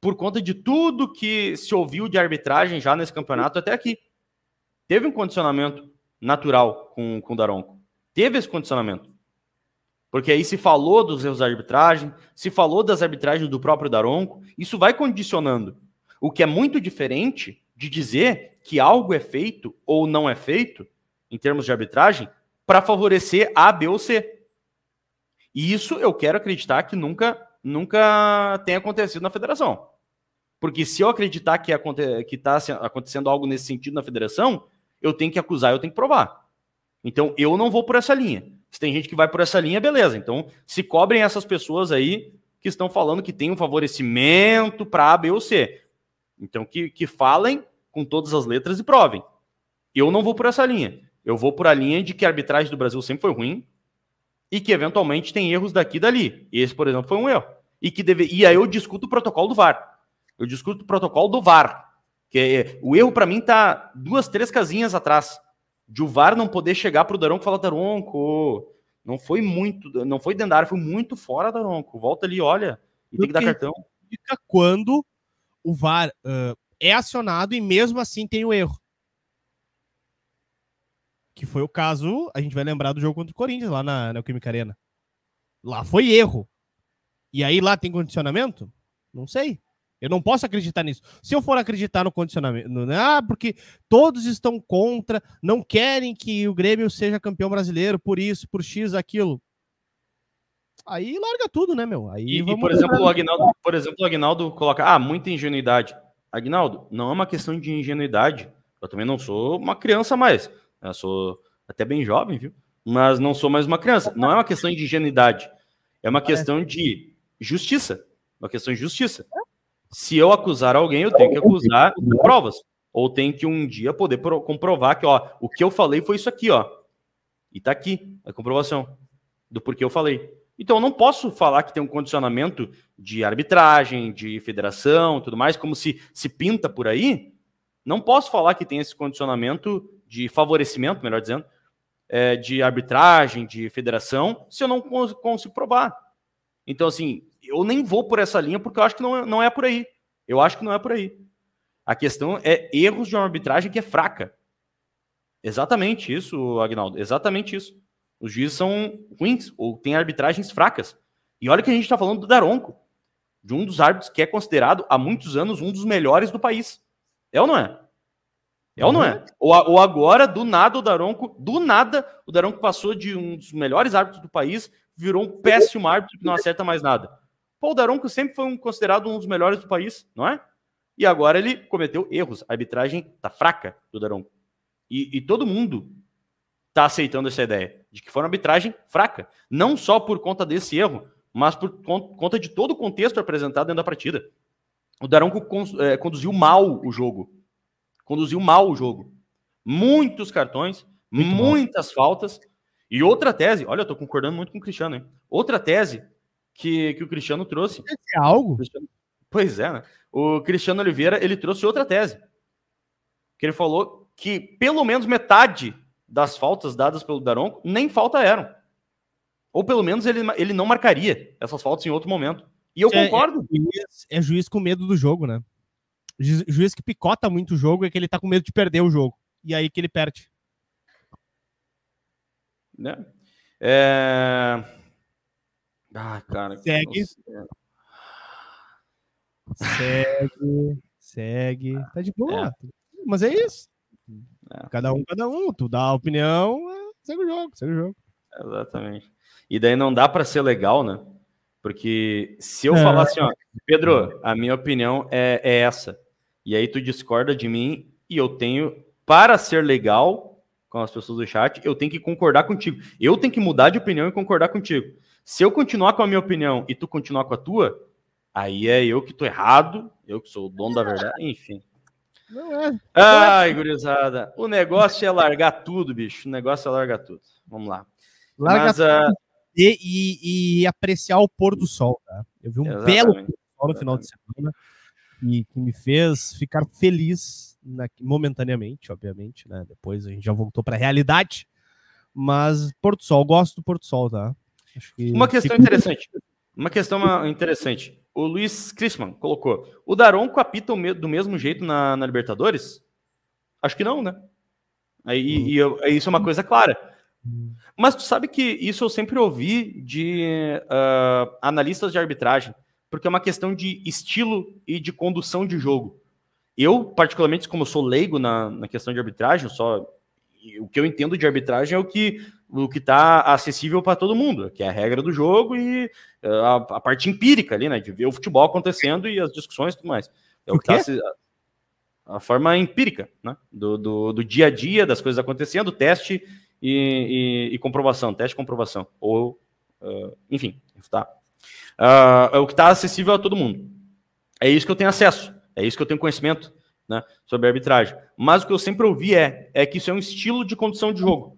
por conta de tudo que se ouviu de arbitragem já nesse campeonato até aqui. Teve um condicionamento natural com, com o Daronco. Teve esse condicionamento. Porque aí se falou dos erros da arbitragem, se falou das arbitragens do próprio Daronco, isso vai condicionando. O que é muito diferente de dizer que algo é feito ou não é feito, em termos de arbitragem, para favorecer A, B ou C. E isso eu quero acreditar que nunca, nunca tenha acontecido na federação. Porque se eu acreditar que está acontecendo algo nesse sentido na federação, eu tenho que acusar, eu tenho que provar. Então eu não vou por essa linha. Se tem gente que vai por essa linha, beleza. Então se cobrem essas pessoas aí que estão falando que tem um favorecimento para A, B ou C. Então, que, que falem com todas as letras e provem. Eu não vou por essa linha. Eu vou por a linha de que a arbitragem do Brasil sempre foi ruim e que eventualmente tem erros daqui e dali. Esse, por exemplo, foi um erro. E que deve... e aí eu discuto o protocolo do VAR. Eu discuto o protocolo do VAR. Que é... o erro para mim tá duas, três casinhas atrás. De o VAR não poder chegar pro Daronco e falar Daronco, não foi muito, não foi dendar, foi muito fora Daronco. Volta ali, olha, e tem que dar cartão. Fica quando o VAR uh, é acionado e mesmo assim tem o erro. Que foi o caso, a gente vai lembrar do jogo contra o Corinthians lá na, na Química Arena. Lá foi erro. E aí lá tem condicionamento? Não sei. Eu não posso acreditar nisso. Se eu for acreditar no condicionamento, no, né, ah, porque todos estão contra, não querem que o Grêmio seja campeão brasileiro por isso, por X, aquilo aí larga tudo, né, meu? Aí e, e por, exemplo, o Agnaldo, por exemplo, o Agnaldo coloca, ah, muita ingenuidade. Agnaldo, não é uma questão de ingenuidade. Eu também não sou uma criança mais. Eu sou até bem jovem, viu? Mas não sou mais uma criança. Não é uma questão de ingenuidade. É uma questão de justiça. Uma questão de justiça. Se eu acusar alguém, eu tenho que acusar provas. Ou tenho que um dia poder comprovar que, ó, o que eu falei foi isso aqui, ó. E tá aqui a comprovação do porquê eu falei. Então, eu não posso falar que tem um condicionamento de arbitragem, de federação, tudo mais, como se se pinta por aí. Não posso falar que tem esse condicionamento de favorecimento, melhor dizendo, é, de arbitragem, de federação, se eu não cons consigo provar. Então, assim, eu nem vou por essa linha porque eu acho que não, é, não é por aí. Eu acho que não é por aí. A questão é erros de uma arbitragem que é fraca. Exatamente isso, Agnaldo. Exatamente isso. Os juízes são ruins ou têm arbitragens fracas. E olha que a gente está falando do Daronco, de um dos árbitros que é considerado há muitos anos um dos melhores do país. É ou não é? É ou não é? Uhum. Ou, ou agora, do nada, o Daronco, do nada, o Daronco passou de um dos melhores árbitros do país, virou um péssimo árbitro que não acerta mais nada. Pô, o Daronco sempre foi um, considerado um dos melhores do país, não é? E agora ele cometeu erros. A arbitragem tá fraca do Daronco. E, e todo mundo está aceitando essa ideia de que foi uma arbitragem fraca, não só por conta desse erro, mas por conta de todo o contexto apresentado dentro da partida. O Daronco eh, conduziu mal o jogo. Conduziu mal o jogo. Muitos cartões, muito muitas faltas. E outra tese, olha, eu tô concordando muito com o Cristiano, hein? Outra tese que, que o Cristiano trouxe. É algo? Cristiano, pois é, né? O Cristiano Oliveira, ele trouxe outra tese. Que ele falou que pelo menos metade das faltas dadas pelo Daronco nem falta eram. Ou pelo menos ele, ele não marcaria essas faltas em outro momento. E eu é, concordo. É juiz, é, juiz, com medo do jogo, né? juiz que picota muito o jogo é que ele tá com medo de perder o jogo. E aí que ele perde. Né? É... Ah, cara. Segue. Segue. Segue. Tá de boa. É. Mas é isso. É. Cada um, cada um, tu dá a opinião, é, segue o jogo, segue o jogo. Exatamente. E daí não dá para ser legal, né? Porque se eu é. falar assim, ó, Pedro, a minha opinião é, é essa, e aí tu discorda de mim, e eu tenho, para ser legal com as pessoas do chat, eu tenho que concordar contigo. Eu tenho que mudar de opinião e concordar contigo. Se eu continuar com a minha opinião e tu continuar com a tua, aí é eu que tô errado, eu que sou o dono da verdade, <laughs> enfim. É. Não é. Ai, gurizada. O negócio é largar tudo, bicho. O negócio é largar tudo. Vamos lá. Larga Mas, ah, tudo uh... e, e, apreciar o pôr do sol, tá? Eu vi um Exatamente. belo pôr do sol no Exatamente. final de semana e que me fez ficar feliz na, momentaneamente, obviamente, né? Depois a gente já voltou para a realidade. Mas Porto Sol, gosto do Porto Sol, tá? Que... uma questão interessante. Uma questão interessante. O Luiz Crisman colocou. O Daronco apita do mesmo jeito na, na Libertadores? Acho que não, né? Aí, e eu, isso é uma coisa clara. Mas tu sabe que isso eu sempre ouvi de uh, analistas de arbitragem, porque é uma questão de estilo e de condução de jogo. Eu, particularmente, como eu sou leigo na, na questão de arbitragem, só o que eu entendo de arbitragem é o que o que está acessível para todo mundo, que é a regra do jogo e eh, a, a, parte empírica ali, né? De ver o futebol acontecendo e as discussões e tudo mais. É o, o que está a, a, forma empírica, né? Do, do, do, dia a dia, das coisas acontecendo, teste e, e, e comprovação, teste e comprovação. Ou, uh, enfim, tá. Uh, é o que está acessível a todo mundo. É isso que eu tenho acesso, é isso que eu tenho conhecimento né, sobre arbitragem. Mas o que eu sempre ouvi é, é que isso é um estilo de condução de jogo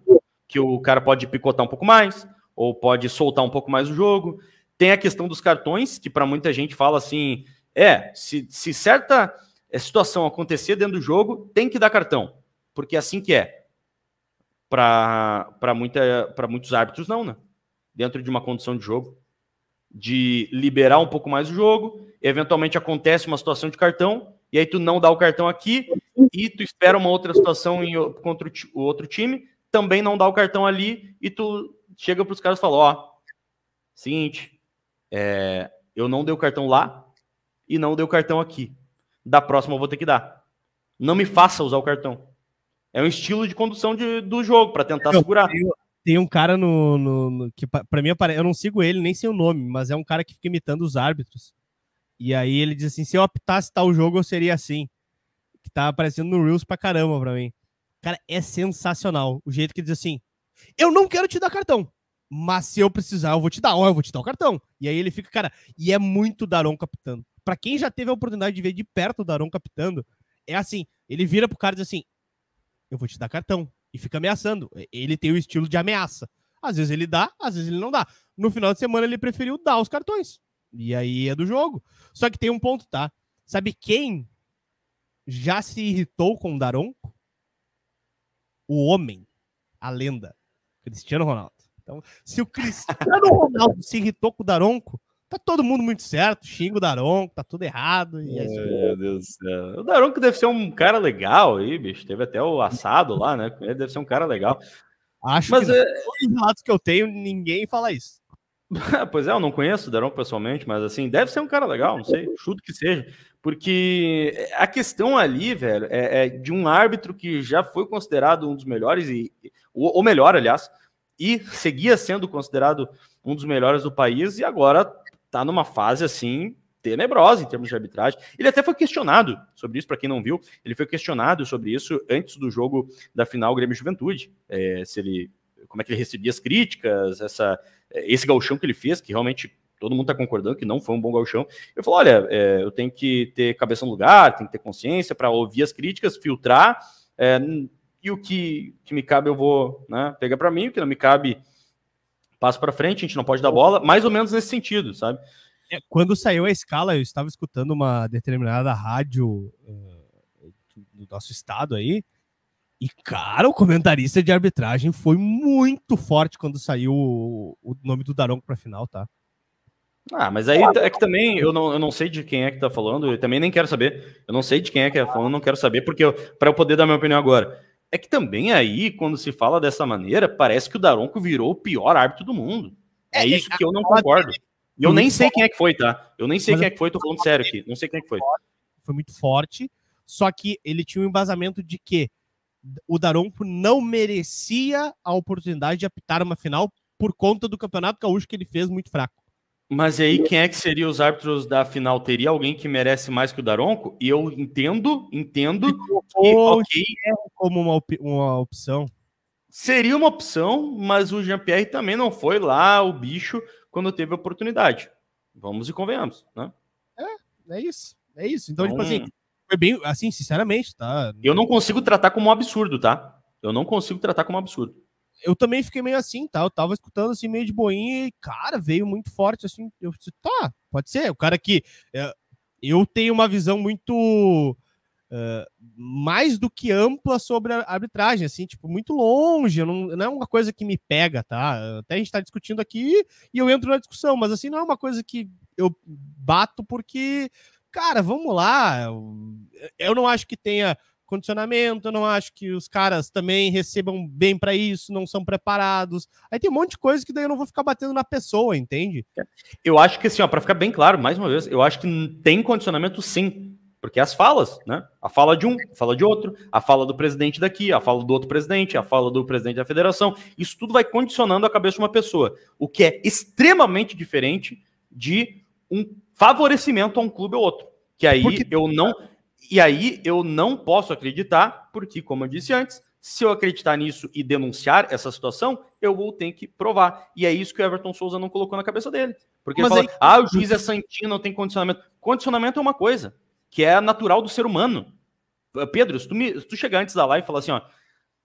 que o cara pode picotar um pouco mais, ou pode soltar um pouco mais o jogo. Tem a questão dos cartões, que para muita gente fala assim: é, se, se certa eh, situação acontecer dentro do jogo, tem que dar cartão, porque é assim que é. Para muitos árbitros, não, né? Dentro de uma condição de jogo, de liberar um pouco mais o jogo, eventualmente acontece uma situação de cartão, e aí tu não dá o cartão aqui, e tu espera uma outra situação em, contra o, o outro time, também não dá o cartão ali e tu chega para os caras e fala: ó, seguinte, é, eu não dei o cartão lá e não dei o cartão aqui. Da próxima eu vou ter que dar. Não me faça usar o cartão. É um estilo de condução de, do jogo para tentar segurar. Tem, tem um cara no, no, no que para mim aparece, eu não sigo ele nem sei o nome, mas é um cara que fica imitando os árbitros. E aí ele diz assim: se eu optasse tal jogo eu seria assim. Que tá aparecendo no Reels pra caramba pra mim. Cara, é sensacional o jeito que diz assim: eu não quero te dar cartão, mas se eu precisar, eu vou te dar. Ó, eu vou te dar o cartão. E aí ele fica, cara, e é muito Daron capitando. Pra quem já teve a oportunidade de ver de perto o Daron capitando, é assim: ele vira pro cara e diz assim: eu vou te dar cartão. E fica ameaçando. Ele tem o estilo de ameaça. Às vezes ele dá, às vezes ele não dá. No final de semana ele preferiu dar os cartões. E aí é do jogo. Só que tem um ponto, tá? Sabe quem já se irritou com o Daronco? o homem, a lenda, Cristiano Ronaldo. Então, se o Cristiano <laughs> Ronaldo se irritou com o Daronco, tá todo mundo muito certo, xinga o Daronco, tá tudo errado. E é Meu Deus do céu. O Daronco deve ser um cara legal aí, bicho. Teve até o assado lá, né? Ele deve ser um cara legal. Acho mas, que é... os relatos que eu tenho, ninguém fala isso. <laughs> pois é, eu não conheço o Daronco pessoalmente, mas assim, deve ser um cara legal, não sei, chuto que seja. Porque a questão ali, velho, é, é, de um árbitro que já foi considerado um dos melhores, e, ou, ou melhor, aliás, e seguia sendo considerado um dos melhores do país, e agora tá numa fase assim tenebrosa em termos de arbitragem. Ele até foi questionado sobre isso, para quem não viu, ele foi questionado sobre isso antes do jogo da final Grêmio Juventude. É, se ele, como é que ele recebia as críticas, essa, esse galchão que ele fez, que realmente todo mundo está concordando que não foi um bom gauchão. Ele falou: olha, é, eu tenho que ter cabeça no lugar, tenho que ter consciência para ouvir as críticas, filtrar, é, e o que, que me cabe eu vou né, pegar para mim, o que não me cabe passo para frente, a gente não pode dar bola, mais ou menos nesse sentido, sabe? É, quando saiu a escala, eu estava escutando uma determinada rádio uh, do nosso estado aí, e, cara, o comentarista de arbitragem foi muito forte quando saiu o, o nome do Daronco para final, tá? Ah, mas aí é que também eu não, eu não sei de quem é que tá falando, eu também nem quero saber. Eu não sei de quem é que tá falando, não quero saber, porque para eu poder dar minha opinião agora. É que também aí, quando se fala dessa maneira, parece que o Daronco virou o pior árbitro do mundo. É, é, é isso que eu não concordo. E eu nem sei quem é que foi, tá? Eu nem sei quem é que foi, tô falando sério aqui. Não sei quem é que foi. Foi muito forte, só que ele tinha um embasamento de que o Daronco não merecia a oportunidade de apitar uma final por conta do Campeonato Gaúcho que ele fez muito fraco. Mas aí, quem é que seria os árbitros da final? Teria alguém que merece mais que o Daronco? E eu entendo, entendo. E, okay, como uma, op uma opção. Seria uma opção, mas o Jean-Pierre também não foi lá o bicho quando teve a oportunidade. Vamos e convenhamos, né? É, é isso. É isso. Então, tipo então tipo assim, foi bem, assim, sinceramente, tá? Eu não consigo tratar como um absurdo, tá? Eu não consigo tratar como um absurdo eu também fiquei meio assim, tá? Eu tava escutando assim meio de boinha e, cara, veio muito forte assim. Eu disse, tá, pode ser. O cara que. É, eu tenho uma visão muito. Uh, mais do que ampla sobre a arbitragem, assim, tipo, muito longe, não, não, é uma coisa que me pega, tá? Até a gente tá discutindo aqui e eu entro na discussão, mas assim, não é uma coisa que eu bato porque, cara, vamos lá, eu, eu não acho que tenha condicionamento, eu não acho que os caras também recebam bem para isso, não são preparados. Aí tem um monte de coisa que daí eu não vou ficar batendo na pessoa, entende? Eu acho que assim, ó, para ficar bem claro, mais uma vez, eu acho que tem condicionamento sim, porque é as falas, né? A fala de um, a fala de outro, a fala do presidente daqui, a fala do outro presidente, a fala do presidente da federação, isso tudo vai condicionando a cabeça de uma pessoa, o que é extremamente diferente de um favorecimento a um clube ou outro. Que aí Porque... eu não e aí eu não posso acreditar, porque, como eu disse antes, se eu acreditar nisso e denunciar essa situação, eu vou ter que provar. E é isso que o Everton Souza não colocou na cabeça dele. Porque Mas ele fala, aí... ah, o juiz é santinho, não tem condicionamento. Condicionamento é uma coisa, que é natural do ser humano. Eh, Pedro, se tu, me, se tu chegar antes da live e falar assim, ó,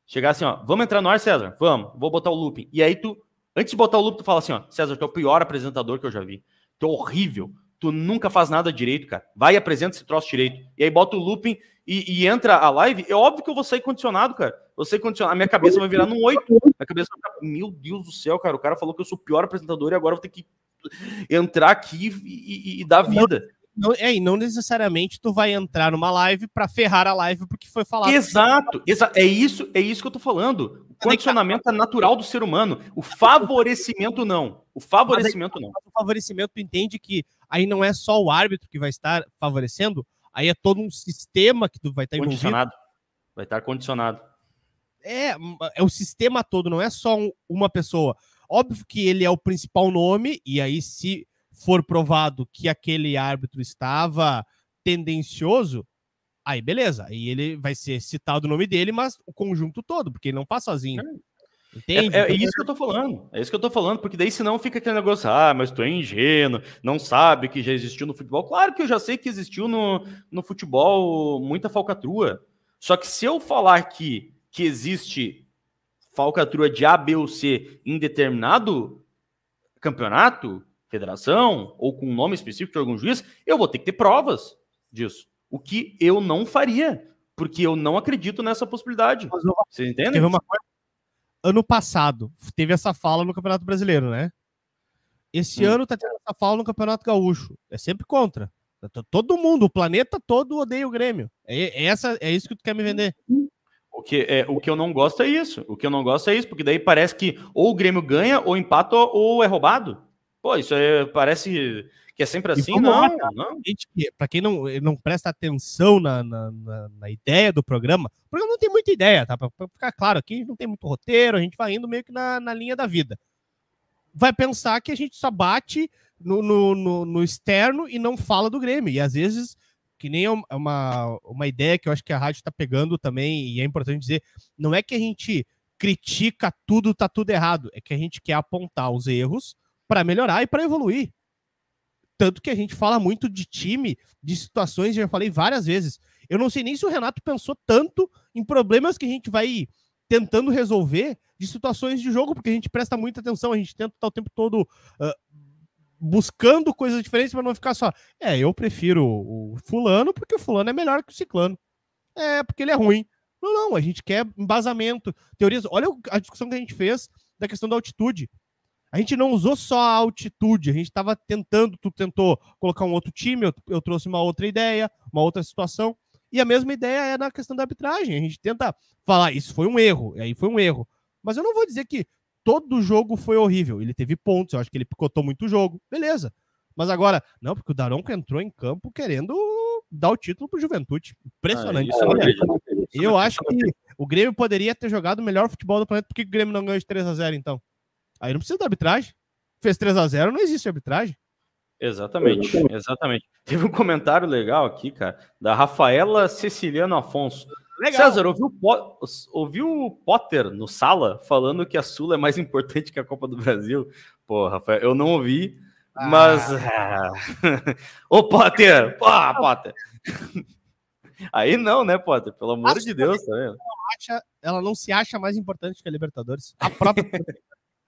chegar assim, ó, vamos entrar no ar, César? Vamos, vou botar o looping. E aí tu, antes de botar o looping, tu fala assim, ó, César, tu é o pior apresentador que eu já vi. Tu é horrível tu nunca faz nada direito, cara. Vai e apresenta esse troço direito. E aí bota o looping e, e entra a live. É óbvio que eu vou sair condicionado, cara. Eu ser condicionado. A minha cabeça vai virar num 8. Minha cabeça vai virar... meu Deus do céu, cara. O cara falou que eu sou o pior apresentador e agora eu vou ter que entrar aqui e, e, e dar vida não, é, e não necessariamente tu vai entrar numa live para ferrar a live porque foi falado. Exato, exa é isso, é isso que eu tô falando. O é condicionamento é natural do ser humano. O favorecimento não. O favorecimento não. O favorecimento tu entende que aí não é só o árbitro que vai estar favorecendo, aí é todo um sistema que tu vai estar condicionado. Envolvido. Vai estar condicionado. É, é o sistema todo, não é só uma pessoa. Óbvio que ele é o principal nome e aí se for provado que aquele árbitro estava tendencioso, aí beleza, aí ele vai ser citado o nome dele, mas o conjunto todo, porque ele não faz sozinho. É. É, é, isso que eu tô falando. É isso que eu tô falando, porque daí senão fica aquele negócio, ah, mas tu é ingênuo, não sabe que já existiu no futebol. Claro que eu já sei que existiu no, no futebol muita falcatrua. Só que se eu falar que, que existe falcatrua de A, B ou C em determinado campeonato, federação ou com um nome específico de algum juiz, eu vou ter que ter provas disso. O que eu não faria, porque eu não acredito nessa possibilidade. Mas, Vocês entendem? Teve uma coisa. Ano passado, teve essa fala no Campeonato Brasileiro, né? Esse hum. ano tá tendo essa fala no Campeonato Gaúcho. É sempre contra. Todo mundo, o planeta todo odeia o Grêmio. É, é, essa, é isso que tu quer me vender. O que, é, o que eu não gosto é isso. O que eu não gosto é isso, porque daí parece que ou o Grêmio ganha, ou empata, ou é roubado. Pô, isso aí parece que é sempre assim, não. não. Para quem não, eh, não presta atenção na, na, na, ideia do programa, o programa não tem muita ideia, tá? Para ficar claro aqui, não tem muito roteiro, a gente vai indo meio que na, na linha da vida. Vai pensar que a gente só bate no, no, no, no externo e não fala do Grêmio. E às vezes, que nem é é uma, uma ideia que eu acho que a rádio está pegando também, e é importante dizer, não é que a gente critica tudo, tá tudo errado, é que a gente quer apontar os erros para melhorar e para evoluir. Tanto que a gente fala muito de time, de situações, já falei várias vezes. Eu não sei nem se o Renato pensou tanto em problemas que a gente vai tentando resolver de situações de jogo, porque a gente presta muita atenção, a gente tenta estar o tempo todo uh, buscando coisas diferentes para não ficar só. É, eu prefiro o fulano porque o fulano é melhor que o ciclano. É, porque ele é ruim. Não, não, a gente quer embasamento, teorias. Olha a discussão que a gente fez da questão da altitude a gente não usou só a altitude, a gente estava tentando, tu tentou colocar um outro time, eu, eu trouxe uma outra ideia, uma outra situação. E a mesma ideia é na questão da arbitragem. A gente tenta falar, isso foi um erro, E aí foi um erro. Mas eu não vou dizer que todo jogo foi horrível. Ele teve pontos, eu acho que ele picotou muito o jogo, beleza. Mas agora, não, porque o Daronco entrou em campo querendo dar o título pro Juventude. Impressionante. Ah, eu acho que o Grêmio poderia ter jogado o melhor futebol do planeta. Por que o Grêmio não ganhou de 3 a 0 então? Aí não precisa da arbitragem. Fez 3 a 0 não existe arbitragem. Exatamente, exatamente. Teve um comentário legal aqui, cara, da Rafaela Ceciliano Afonso. Legal. César, ouviu, o Potter no sala falando que a Sula é mais <laughs> importante que a Copa do Brasil? Pô, Rafael, eu não ouvi, ah. mas. Ah. <laughs> Ô, Potter! Pô, Potter! <laughs> Aí não, né, Potter? Pelo amor Acho de Deus, tá vendo? Ela não, acha, ela não se acha mais importante que a Libertadores. A própria.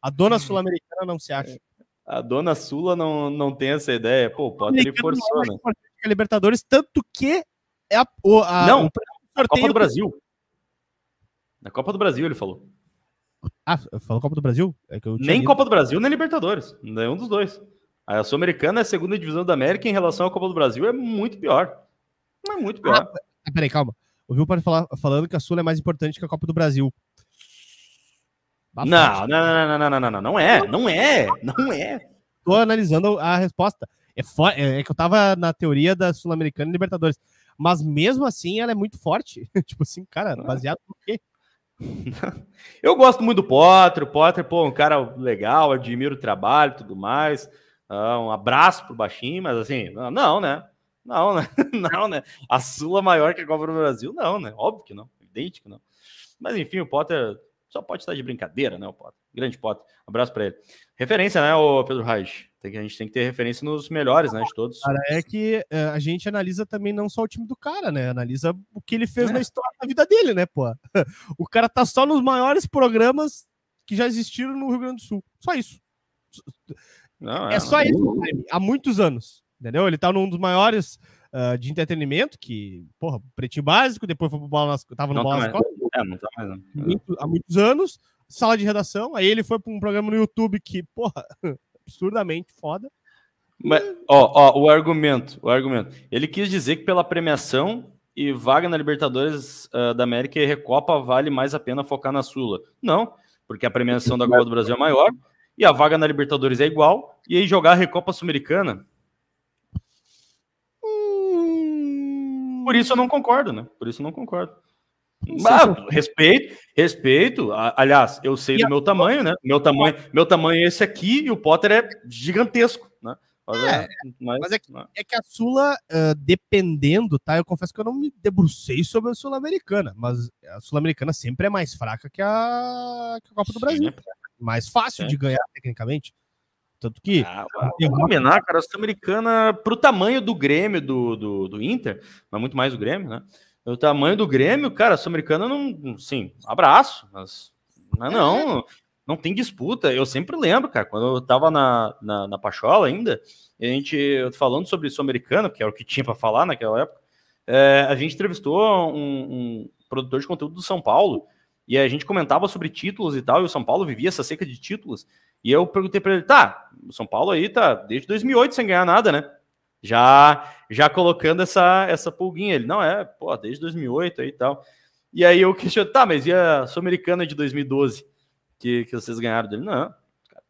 A dona uhum. sul-americana não se acha. É. A dona Sula não, não tem essa ideia. Pô, o Potter é forçou, né? A Libertadores, tanto que é a, a, não, o a Copa do Brasil. Na Copa do Brasil, ele falou. Ah, falou Copa do Brasil? É nem Copa do Brasil, nem Libertadores. Nenhum dos dois. A Sul-Americana é a segunda divisão da América em relação à Copa do Brasil. É muito pior. É muito pior. Ah, peraí, calma. Ouviu o Padre falar, falando que a Sul é mais importante que a Copa do Brasil. Não, não, não, não, não, não, não, não é, não é, não é. Tô analisando a resposta. É, for... É, é que eu tava na teoria da Sul-Americana e Libertadores. Mas mesmo assim ela é muito forte. <laughs> tipo assim, cara, é. baseado no quê? <laughs> eu gosto muito do Potter. O Potter, pô, um cara legal, admiro o trabalho e tudo mais. Uh, um abraço pro baixinho, mas assim, não, né? Não, né? <laughs> Não, né? A Sula maior que a Copa do Brasil, não, né? Óbvio que não, idêntico, não. Mas enfim, o Potter só pode estar de brincadeira, né, o Potter? Grande Potter. Um abraço para ele. Referência, né, o Pedro Reis? Tem que, a gente tem que ter referência nos melhores, né, de todos. Cara, é que é, a gente analisa também não só o time do cara, né? Analisa o que ele fez é. na história da vida dele, né, pô? <laughs> O cara tá só nos maiores programas que já existiram no Rio Grande do Sul. Só isso. Não, é, é, só não. Né? isso, há muitos anos, entendeu? Ele tá num dos maiores uh, de entretenimento, que, porra, Pretinho Básico, depois foi pro Bola nas, tava no não, Bola tá nas Costas. É, não tá mais, não. Né? Muito, há muitos anos, sala de redação. Aí ele foi para um programa no YouTube que, porra, <laughs> absurdamente foda. Mas, ó, ó, o argumento, o argumento. Ele quis dizer que pela premiação e vaga na Libertadores uh, da América e Recopa vale mais a pena focar na Sula. Não, porque a premiação da Copa do Brasil é maior e a vaga na Libertadores é igual. E aí jogar a Recopa Sul-Americana. Hum. Por isso eu não concordo, né? Por isso eu não concordo. Bah, respeito, respeito. Aliás, eu sei e do a... meu tamanho, né? Meu tamanho, meu tamanho é esse aqui e o Potter é gigantesco, né? Mas é, é mas, mas é, que, é, é que, a Sula, uh, dependendo, tá? Eu confesso que eu não me debrucei sobre a Sul-Americana, mas a Sul-Americana sempre é mais fraca que a, que a Copa do Brasil. Sempre. Mais fácil de ganhar, tecnicamente. Tanto que. Ah, vou combinar, cara, a Sul-Americana, pro tamanho do Grêmio, do, do, do Inter, mas muito mais o Grêmio, né? o tamanho do Grêmio, cara, a Sul-Americana não. Sim, abraço, mas, mas não, não tem disputa. Eu sempre lembro, cara, quando eu tava na, na, na Pachola ainda, a gente falando sobre Sul-Americana, que era é o que tinha para falar naquela época, é, a gente entrevistou um, um, produtor de conteúdo do São Paulo e a gente comentava sobre títulos e tal, e o São Paulo vivia essa seca de títulos. E eu perguntei para ele, tá, o São Paulo aí tá desde 2008 sem ganhar nada, né? já já colocando essa, essa pulguinha. Ele, não, é, pô, desde 2008 aí e tal. E aí eu questiono, tá, mas e a Sul-Americana de 2012 que, que vocês ganharam dele? Não,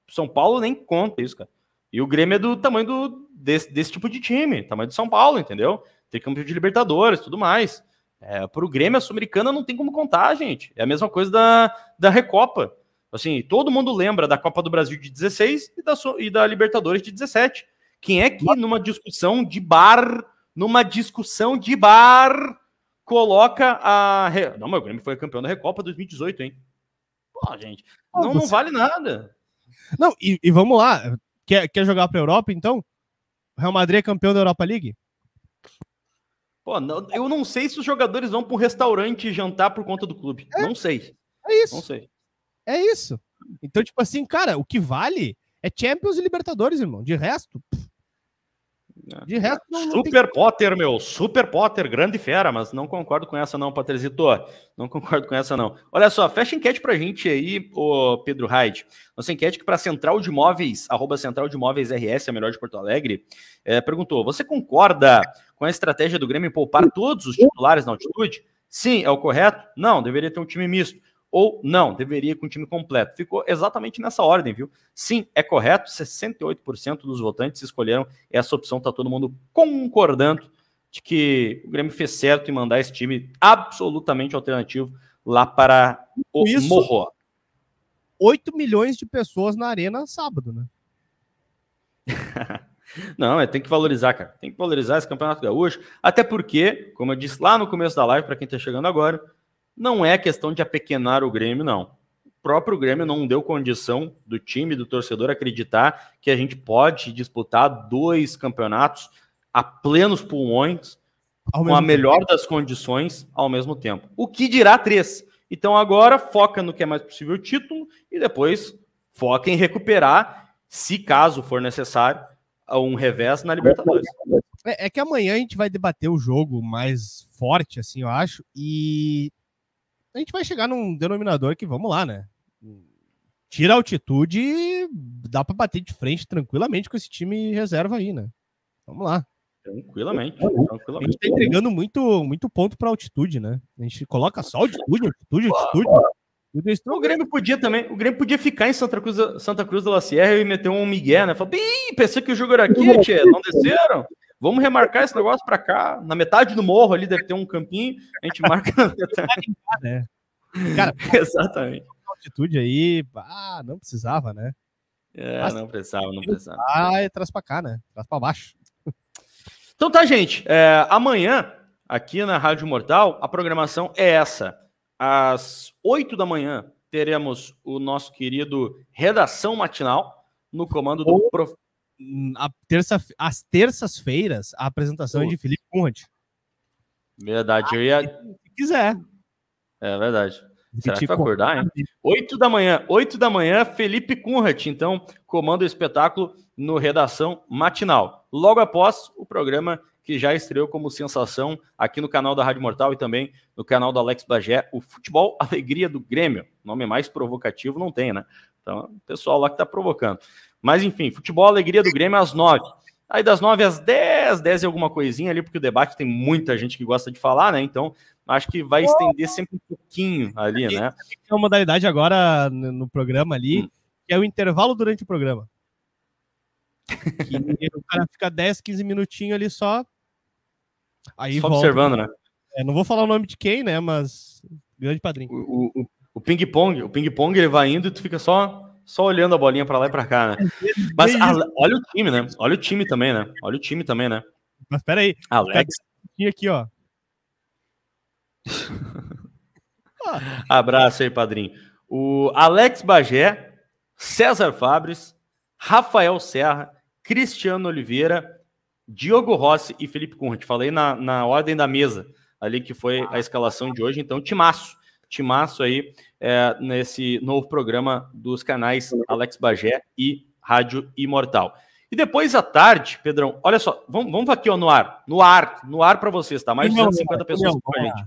São Paulo nem conta isso, cara. E o Grêmio é do tamanho do, desse, desse tipo de time, tamanho de São Paulo, entendeu? Tem campeão de Libertadores, tudo mais. É, para o Grêmio, a Sul-Americana não tem como contar, gente. É a mesma coisa da, da Recopa. Assim, todo mundo lembra da Copa do Brasil de 16 e da, e da Libertadores de 17. Quem é que numa discussão de bar, numa discussão de bar, coloca a. Não, mas o Grêmio foi campeão da Recopa 2018, hein? Pô, gente, não, não vale nada. Não, e, e vamos lá. Quer, quer jogar pra Europa, então? O Real Madrid é campeão da Europa League? Pô, não, eu não sei se os jogadores vão para um restaurante jantar por conta do clube. É, não sei. É isso. Não sei. É isso. Então, tipo assim, cara, o que vale é Champions e Libertadores, irmão. De resto, pff, de resto, não, não Super tem... Potter, meu. Super Potter, grande fera, mas não concordo com essa, não, Patrezito. Não concordo com essa, não. Olha só, fecha enquete pra gente aí, o Pedro Hyde. Nossa enquete que para Central de Imóveis, arroba Central de Imóveis RS, a melhor de Porto Alegre, é, perguntou: você concorda com a estratégia do Grêmio poupar todos os titulares na altitude? Sim, é o correto? Não, deveria ter um time misto ou não, deveria ir com o time completo. Ficou exatamente nessa ordem, viu? Sim, é correto, 68% dos votantes escolheram essa opção, tá todo mundo concordando de que o Grêmio fez certo em mandar esse time absolutamente alternativo lá para o Isso, Morro. 8 milhões de pessoas na arena sábado, né? <laughs> Não, é, tem que valorizar, cara. Tem que valorizar esse Campeonato Gaúcho. Até porque, como eu disse lá no começo da live, para quem está chegando agora, não é questão de apequenar o Grêmio, não. O próprio Grêmio não deu condição do time, do torcedor, acreditar que a gente pode disputar dois campeonatos a plenos pulmões, com a melhor tempo. das condições, ao mesmo tempo. O que dirá três? Então agora foca no que é mais possível o título e depois foca em recuperar, se caso for necessário, um revés na Libertadores. é, é que amanhã a gente vai debater o jogo mais forte, assim, eu acho, e a gente vai chegar num denominador que, vamos lá, né? Tira a altitude e dá para bater de frente tranquilamente com esse time reserva aí, né? Vamos lá. Tranquilamente. tranquilamente. A gente tá entregando muito, muito ponto para altitude, né? A gente coloca só altitude, altitude, altitude. O Grêmio é. podia também, o Grêmio podia ficar em Santa Cruz, Santa Cruz da La Sierra e meter um Miguel, né? Falar, pensei que o jogo era aqui, tchê, não desceram? Vamos remarcar esse negócio para cá, na metade do morro ali deve ter um campinho, a gente marca na metade. é. Cara, <laughs> exatamente. Altitude aí, ah, não precisava, né? É, Mas, não precisava, não precisava. Ah, é traz para cá, né? Traz para baixo. Então tá, gente. É, amanhã, aqui na Rádio Mortal, a programação é essa. Às 8 da manhã, teremos o nosso querido Redação Matinal no comando do. professor a terça, às terças-feiras, a apresentação é de Felipe Conrad. Verdade, eu ah, ia. Se quiser. É verdade. Será que vai acordar, hein? 8 da manhã, 8 da manhã, Felipe Kunrat, então, comanda o espetáculo no Redação Matinal. Logo após o programa que já estreou como sensação aqui no canal da Rádio Mortal e também no canal do Alex Bagé, o Futebol Alegria do Grêmio. Nome mais provocativo não tem, né? Então, o pessoal lá que tá provocando. Mas enfim, futebol, alegria do Grêmio às nove. Aí das nove às dez, dez e alguma coisinha ali, porque o debate tem muita gente que gosta de falar, né? Então acho que vai estender sempre um pouquinho ali, né? Tem uma modalidade agora no programa ali, hum. que é o intervalo durante o programa. Que o cara fica 10, 15 minutinhos ali só. Aí só volta. observando, né? É, não vou falar o nome de quem, né? Mas grande padrinho. O, o, o ping-pong, o ping-pong ele vai indo e tu fica só só olhando a bolinha para lá e para cá, né? É Mas a, olha o time, né? Olha o time também, né? Olha o time também, né? Mas peraí. Alex. E tá aqui, ó. <laughs> Abraço aí, padrinho. O Alex Bagé, César Fabres, Rafael Serra, Cristiano Oliveira, Diogo Rossi e Felipe Conrad. falei na, na ordem da mesa ali que foi a ah. escalação de hoje, então timaço timaço aí é, nesse novo programa dos canais Alex Bagé e Rádio Imortal. E depois à tarde, Pedrão, olha só, vamos, vamos aqui ó, no ar, no ar, no ar para vocês, tá? Mais de 250 pessoas com a gente.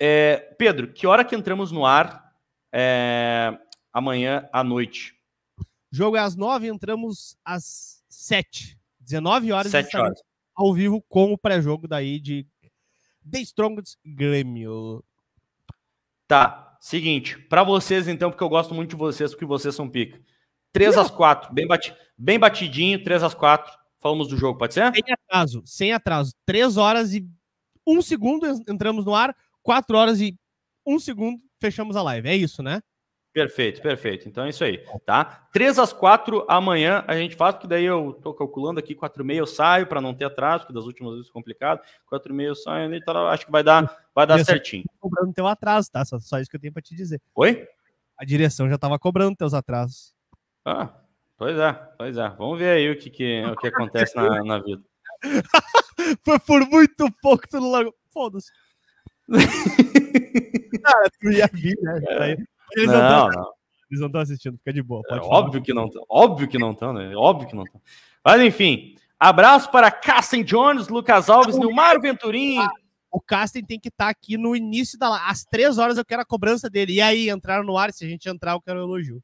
É, Pedro, que hora que entramos no ar é, amanhã à noite? O jogo é às nove, entramos às sete, 19 horas. sete horas. Ao vivo com o pré-jogo daí de The Strongest Grêmio. Tá, seguinte, para vocês então, porque eu gosto muito de vocês, porque vocês são pica. 3 às 4, bem, bati bem batidinho, 3 às 4. Falamos do jogo, pode ser? Sem atraso, sem atraso. 3 horas e 1 segundo entramos no ar, 4 horas e 1 segundo fechamos a live. É isso, né? Perfeito, perfeito. Então é isso aí, tá? 3 às 4 amanhã a gente faz, porque daí eu tô calculando aqui, 4 e meia eu saio para não ter atraso, porque das últimas vezes é complicado. 4 e meia eu saio, né, então acho que vai dar, vai dar certinho. Tá cobrando teu atraso, tá? Só, só isso que eu tenho para te dizer. Oi? A direção já tava cobrando teus atrasos. Ah, pois é, pois é. Vamos ver aí o que, que, o que acontece na, na vida. <laughs> Foi por muito pouco tu não largou. Foda-se. <laughs> Cara, tu ia vir, né? É. Eles não, não, não. Eles não estão assistindo, fica de boa. É, óbvio que não Óbvio que não estão, né? Óbvio que não estão. Mas enfim, abraço para Casten Jones, Lucas Alves, Nilmar Venturim. Ah, o Casten tem que estar tá aqui no início da. Às três horas eu quero a cobrança dele. E aí, entraram no ar, se a gente entrar, eu quero um elogio.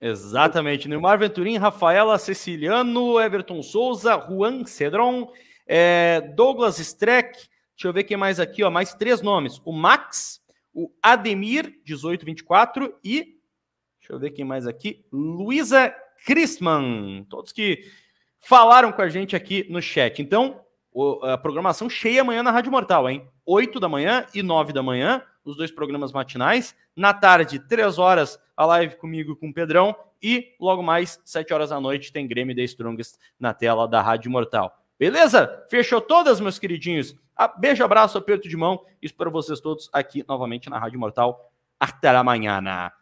Exatamente. Nilmar Venturim, Rafaela Ceciliano, Everton Souza, Juan Cedron, é, Douglas Streck. Deixa eu ver quem mais aqui, ó. Mais três nomes. O Max, o Ademir, 1824, e deixa eu ver quem mais aqui, Luísa Crisman, todos que falaram com a gente aqui no chat. Então, a programação cheia amanhã na Rádio Mortal, hein? 8 da manhã e 9 da manhã, os dois programas matinais. Na tarde, 3 horas, a live comigo e com o Pedrão. E logo mais, 7 horas da noite, tem Grêmio The Strongest na tela da Rádio Mortal. Beleza? Fechou todas, meus queridinhos. Ah, beijo, abraço, aperto de mão. Isso para vocês todos aqui novamente na Rádio Mortal. Até amanhã.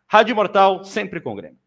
Rádio Mortal, sempre com o Grêmio.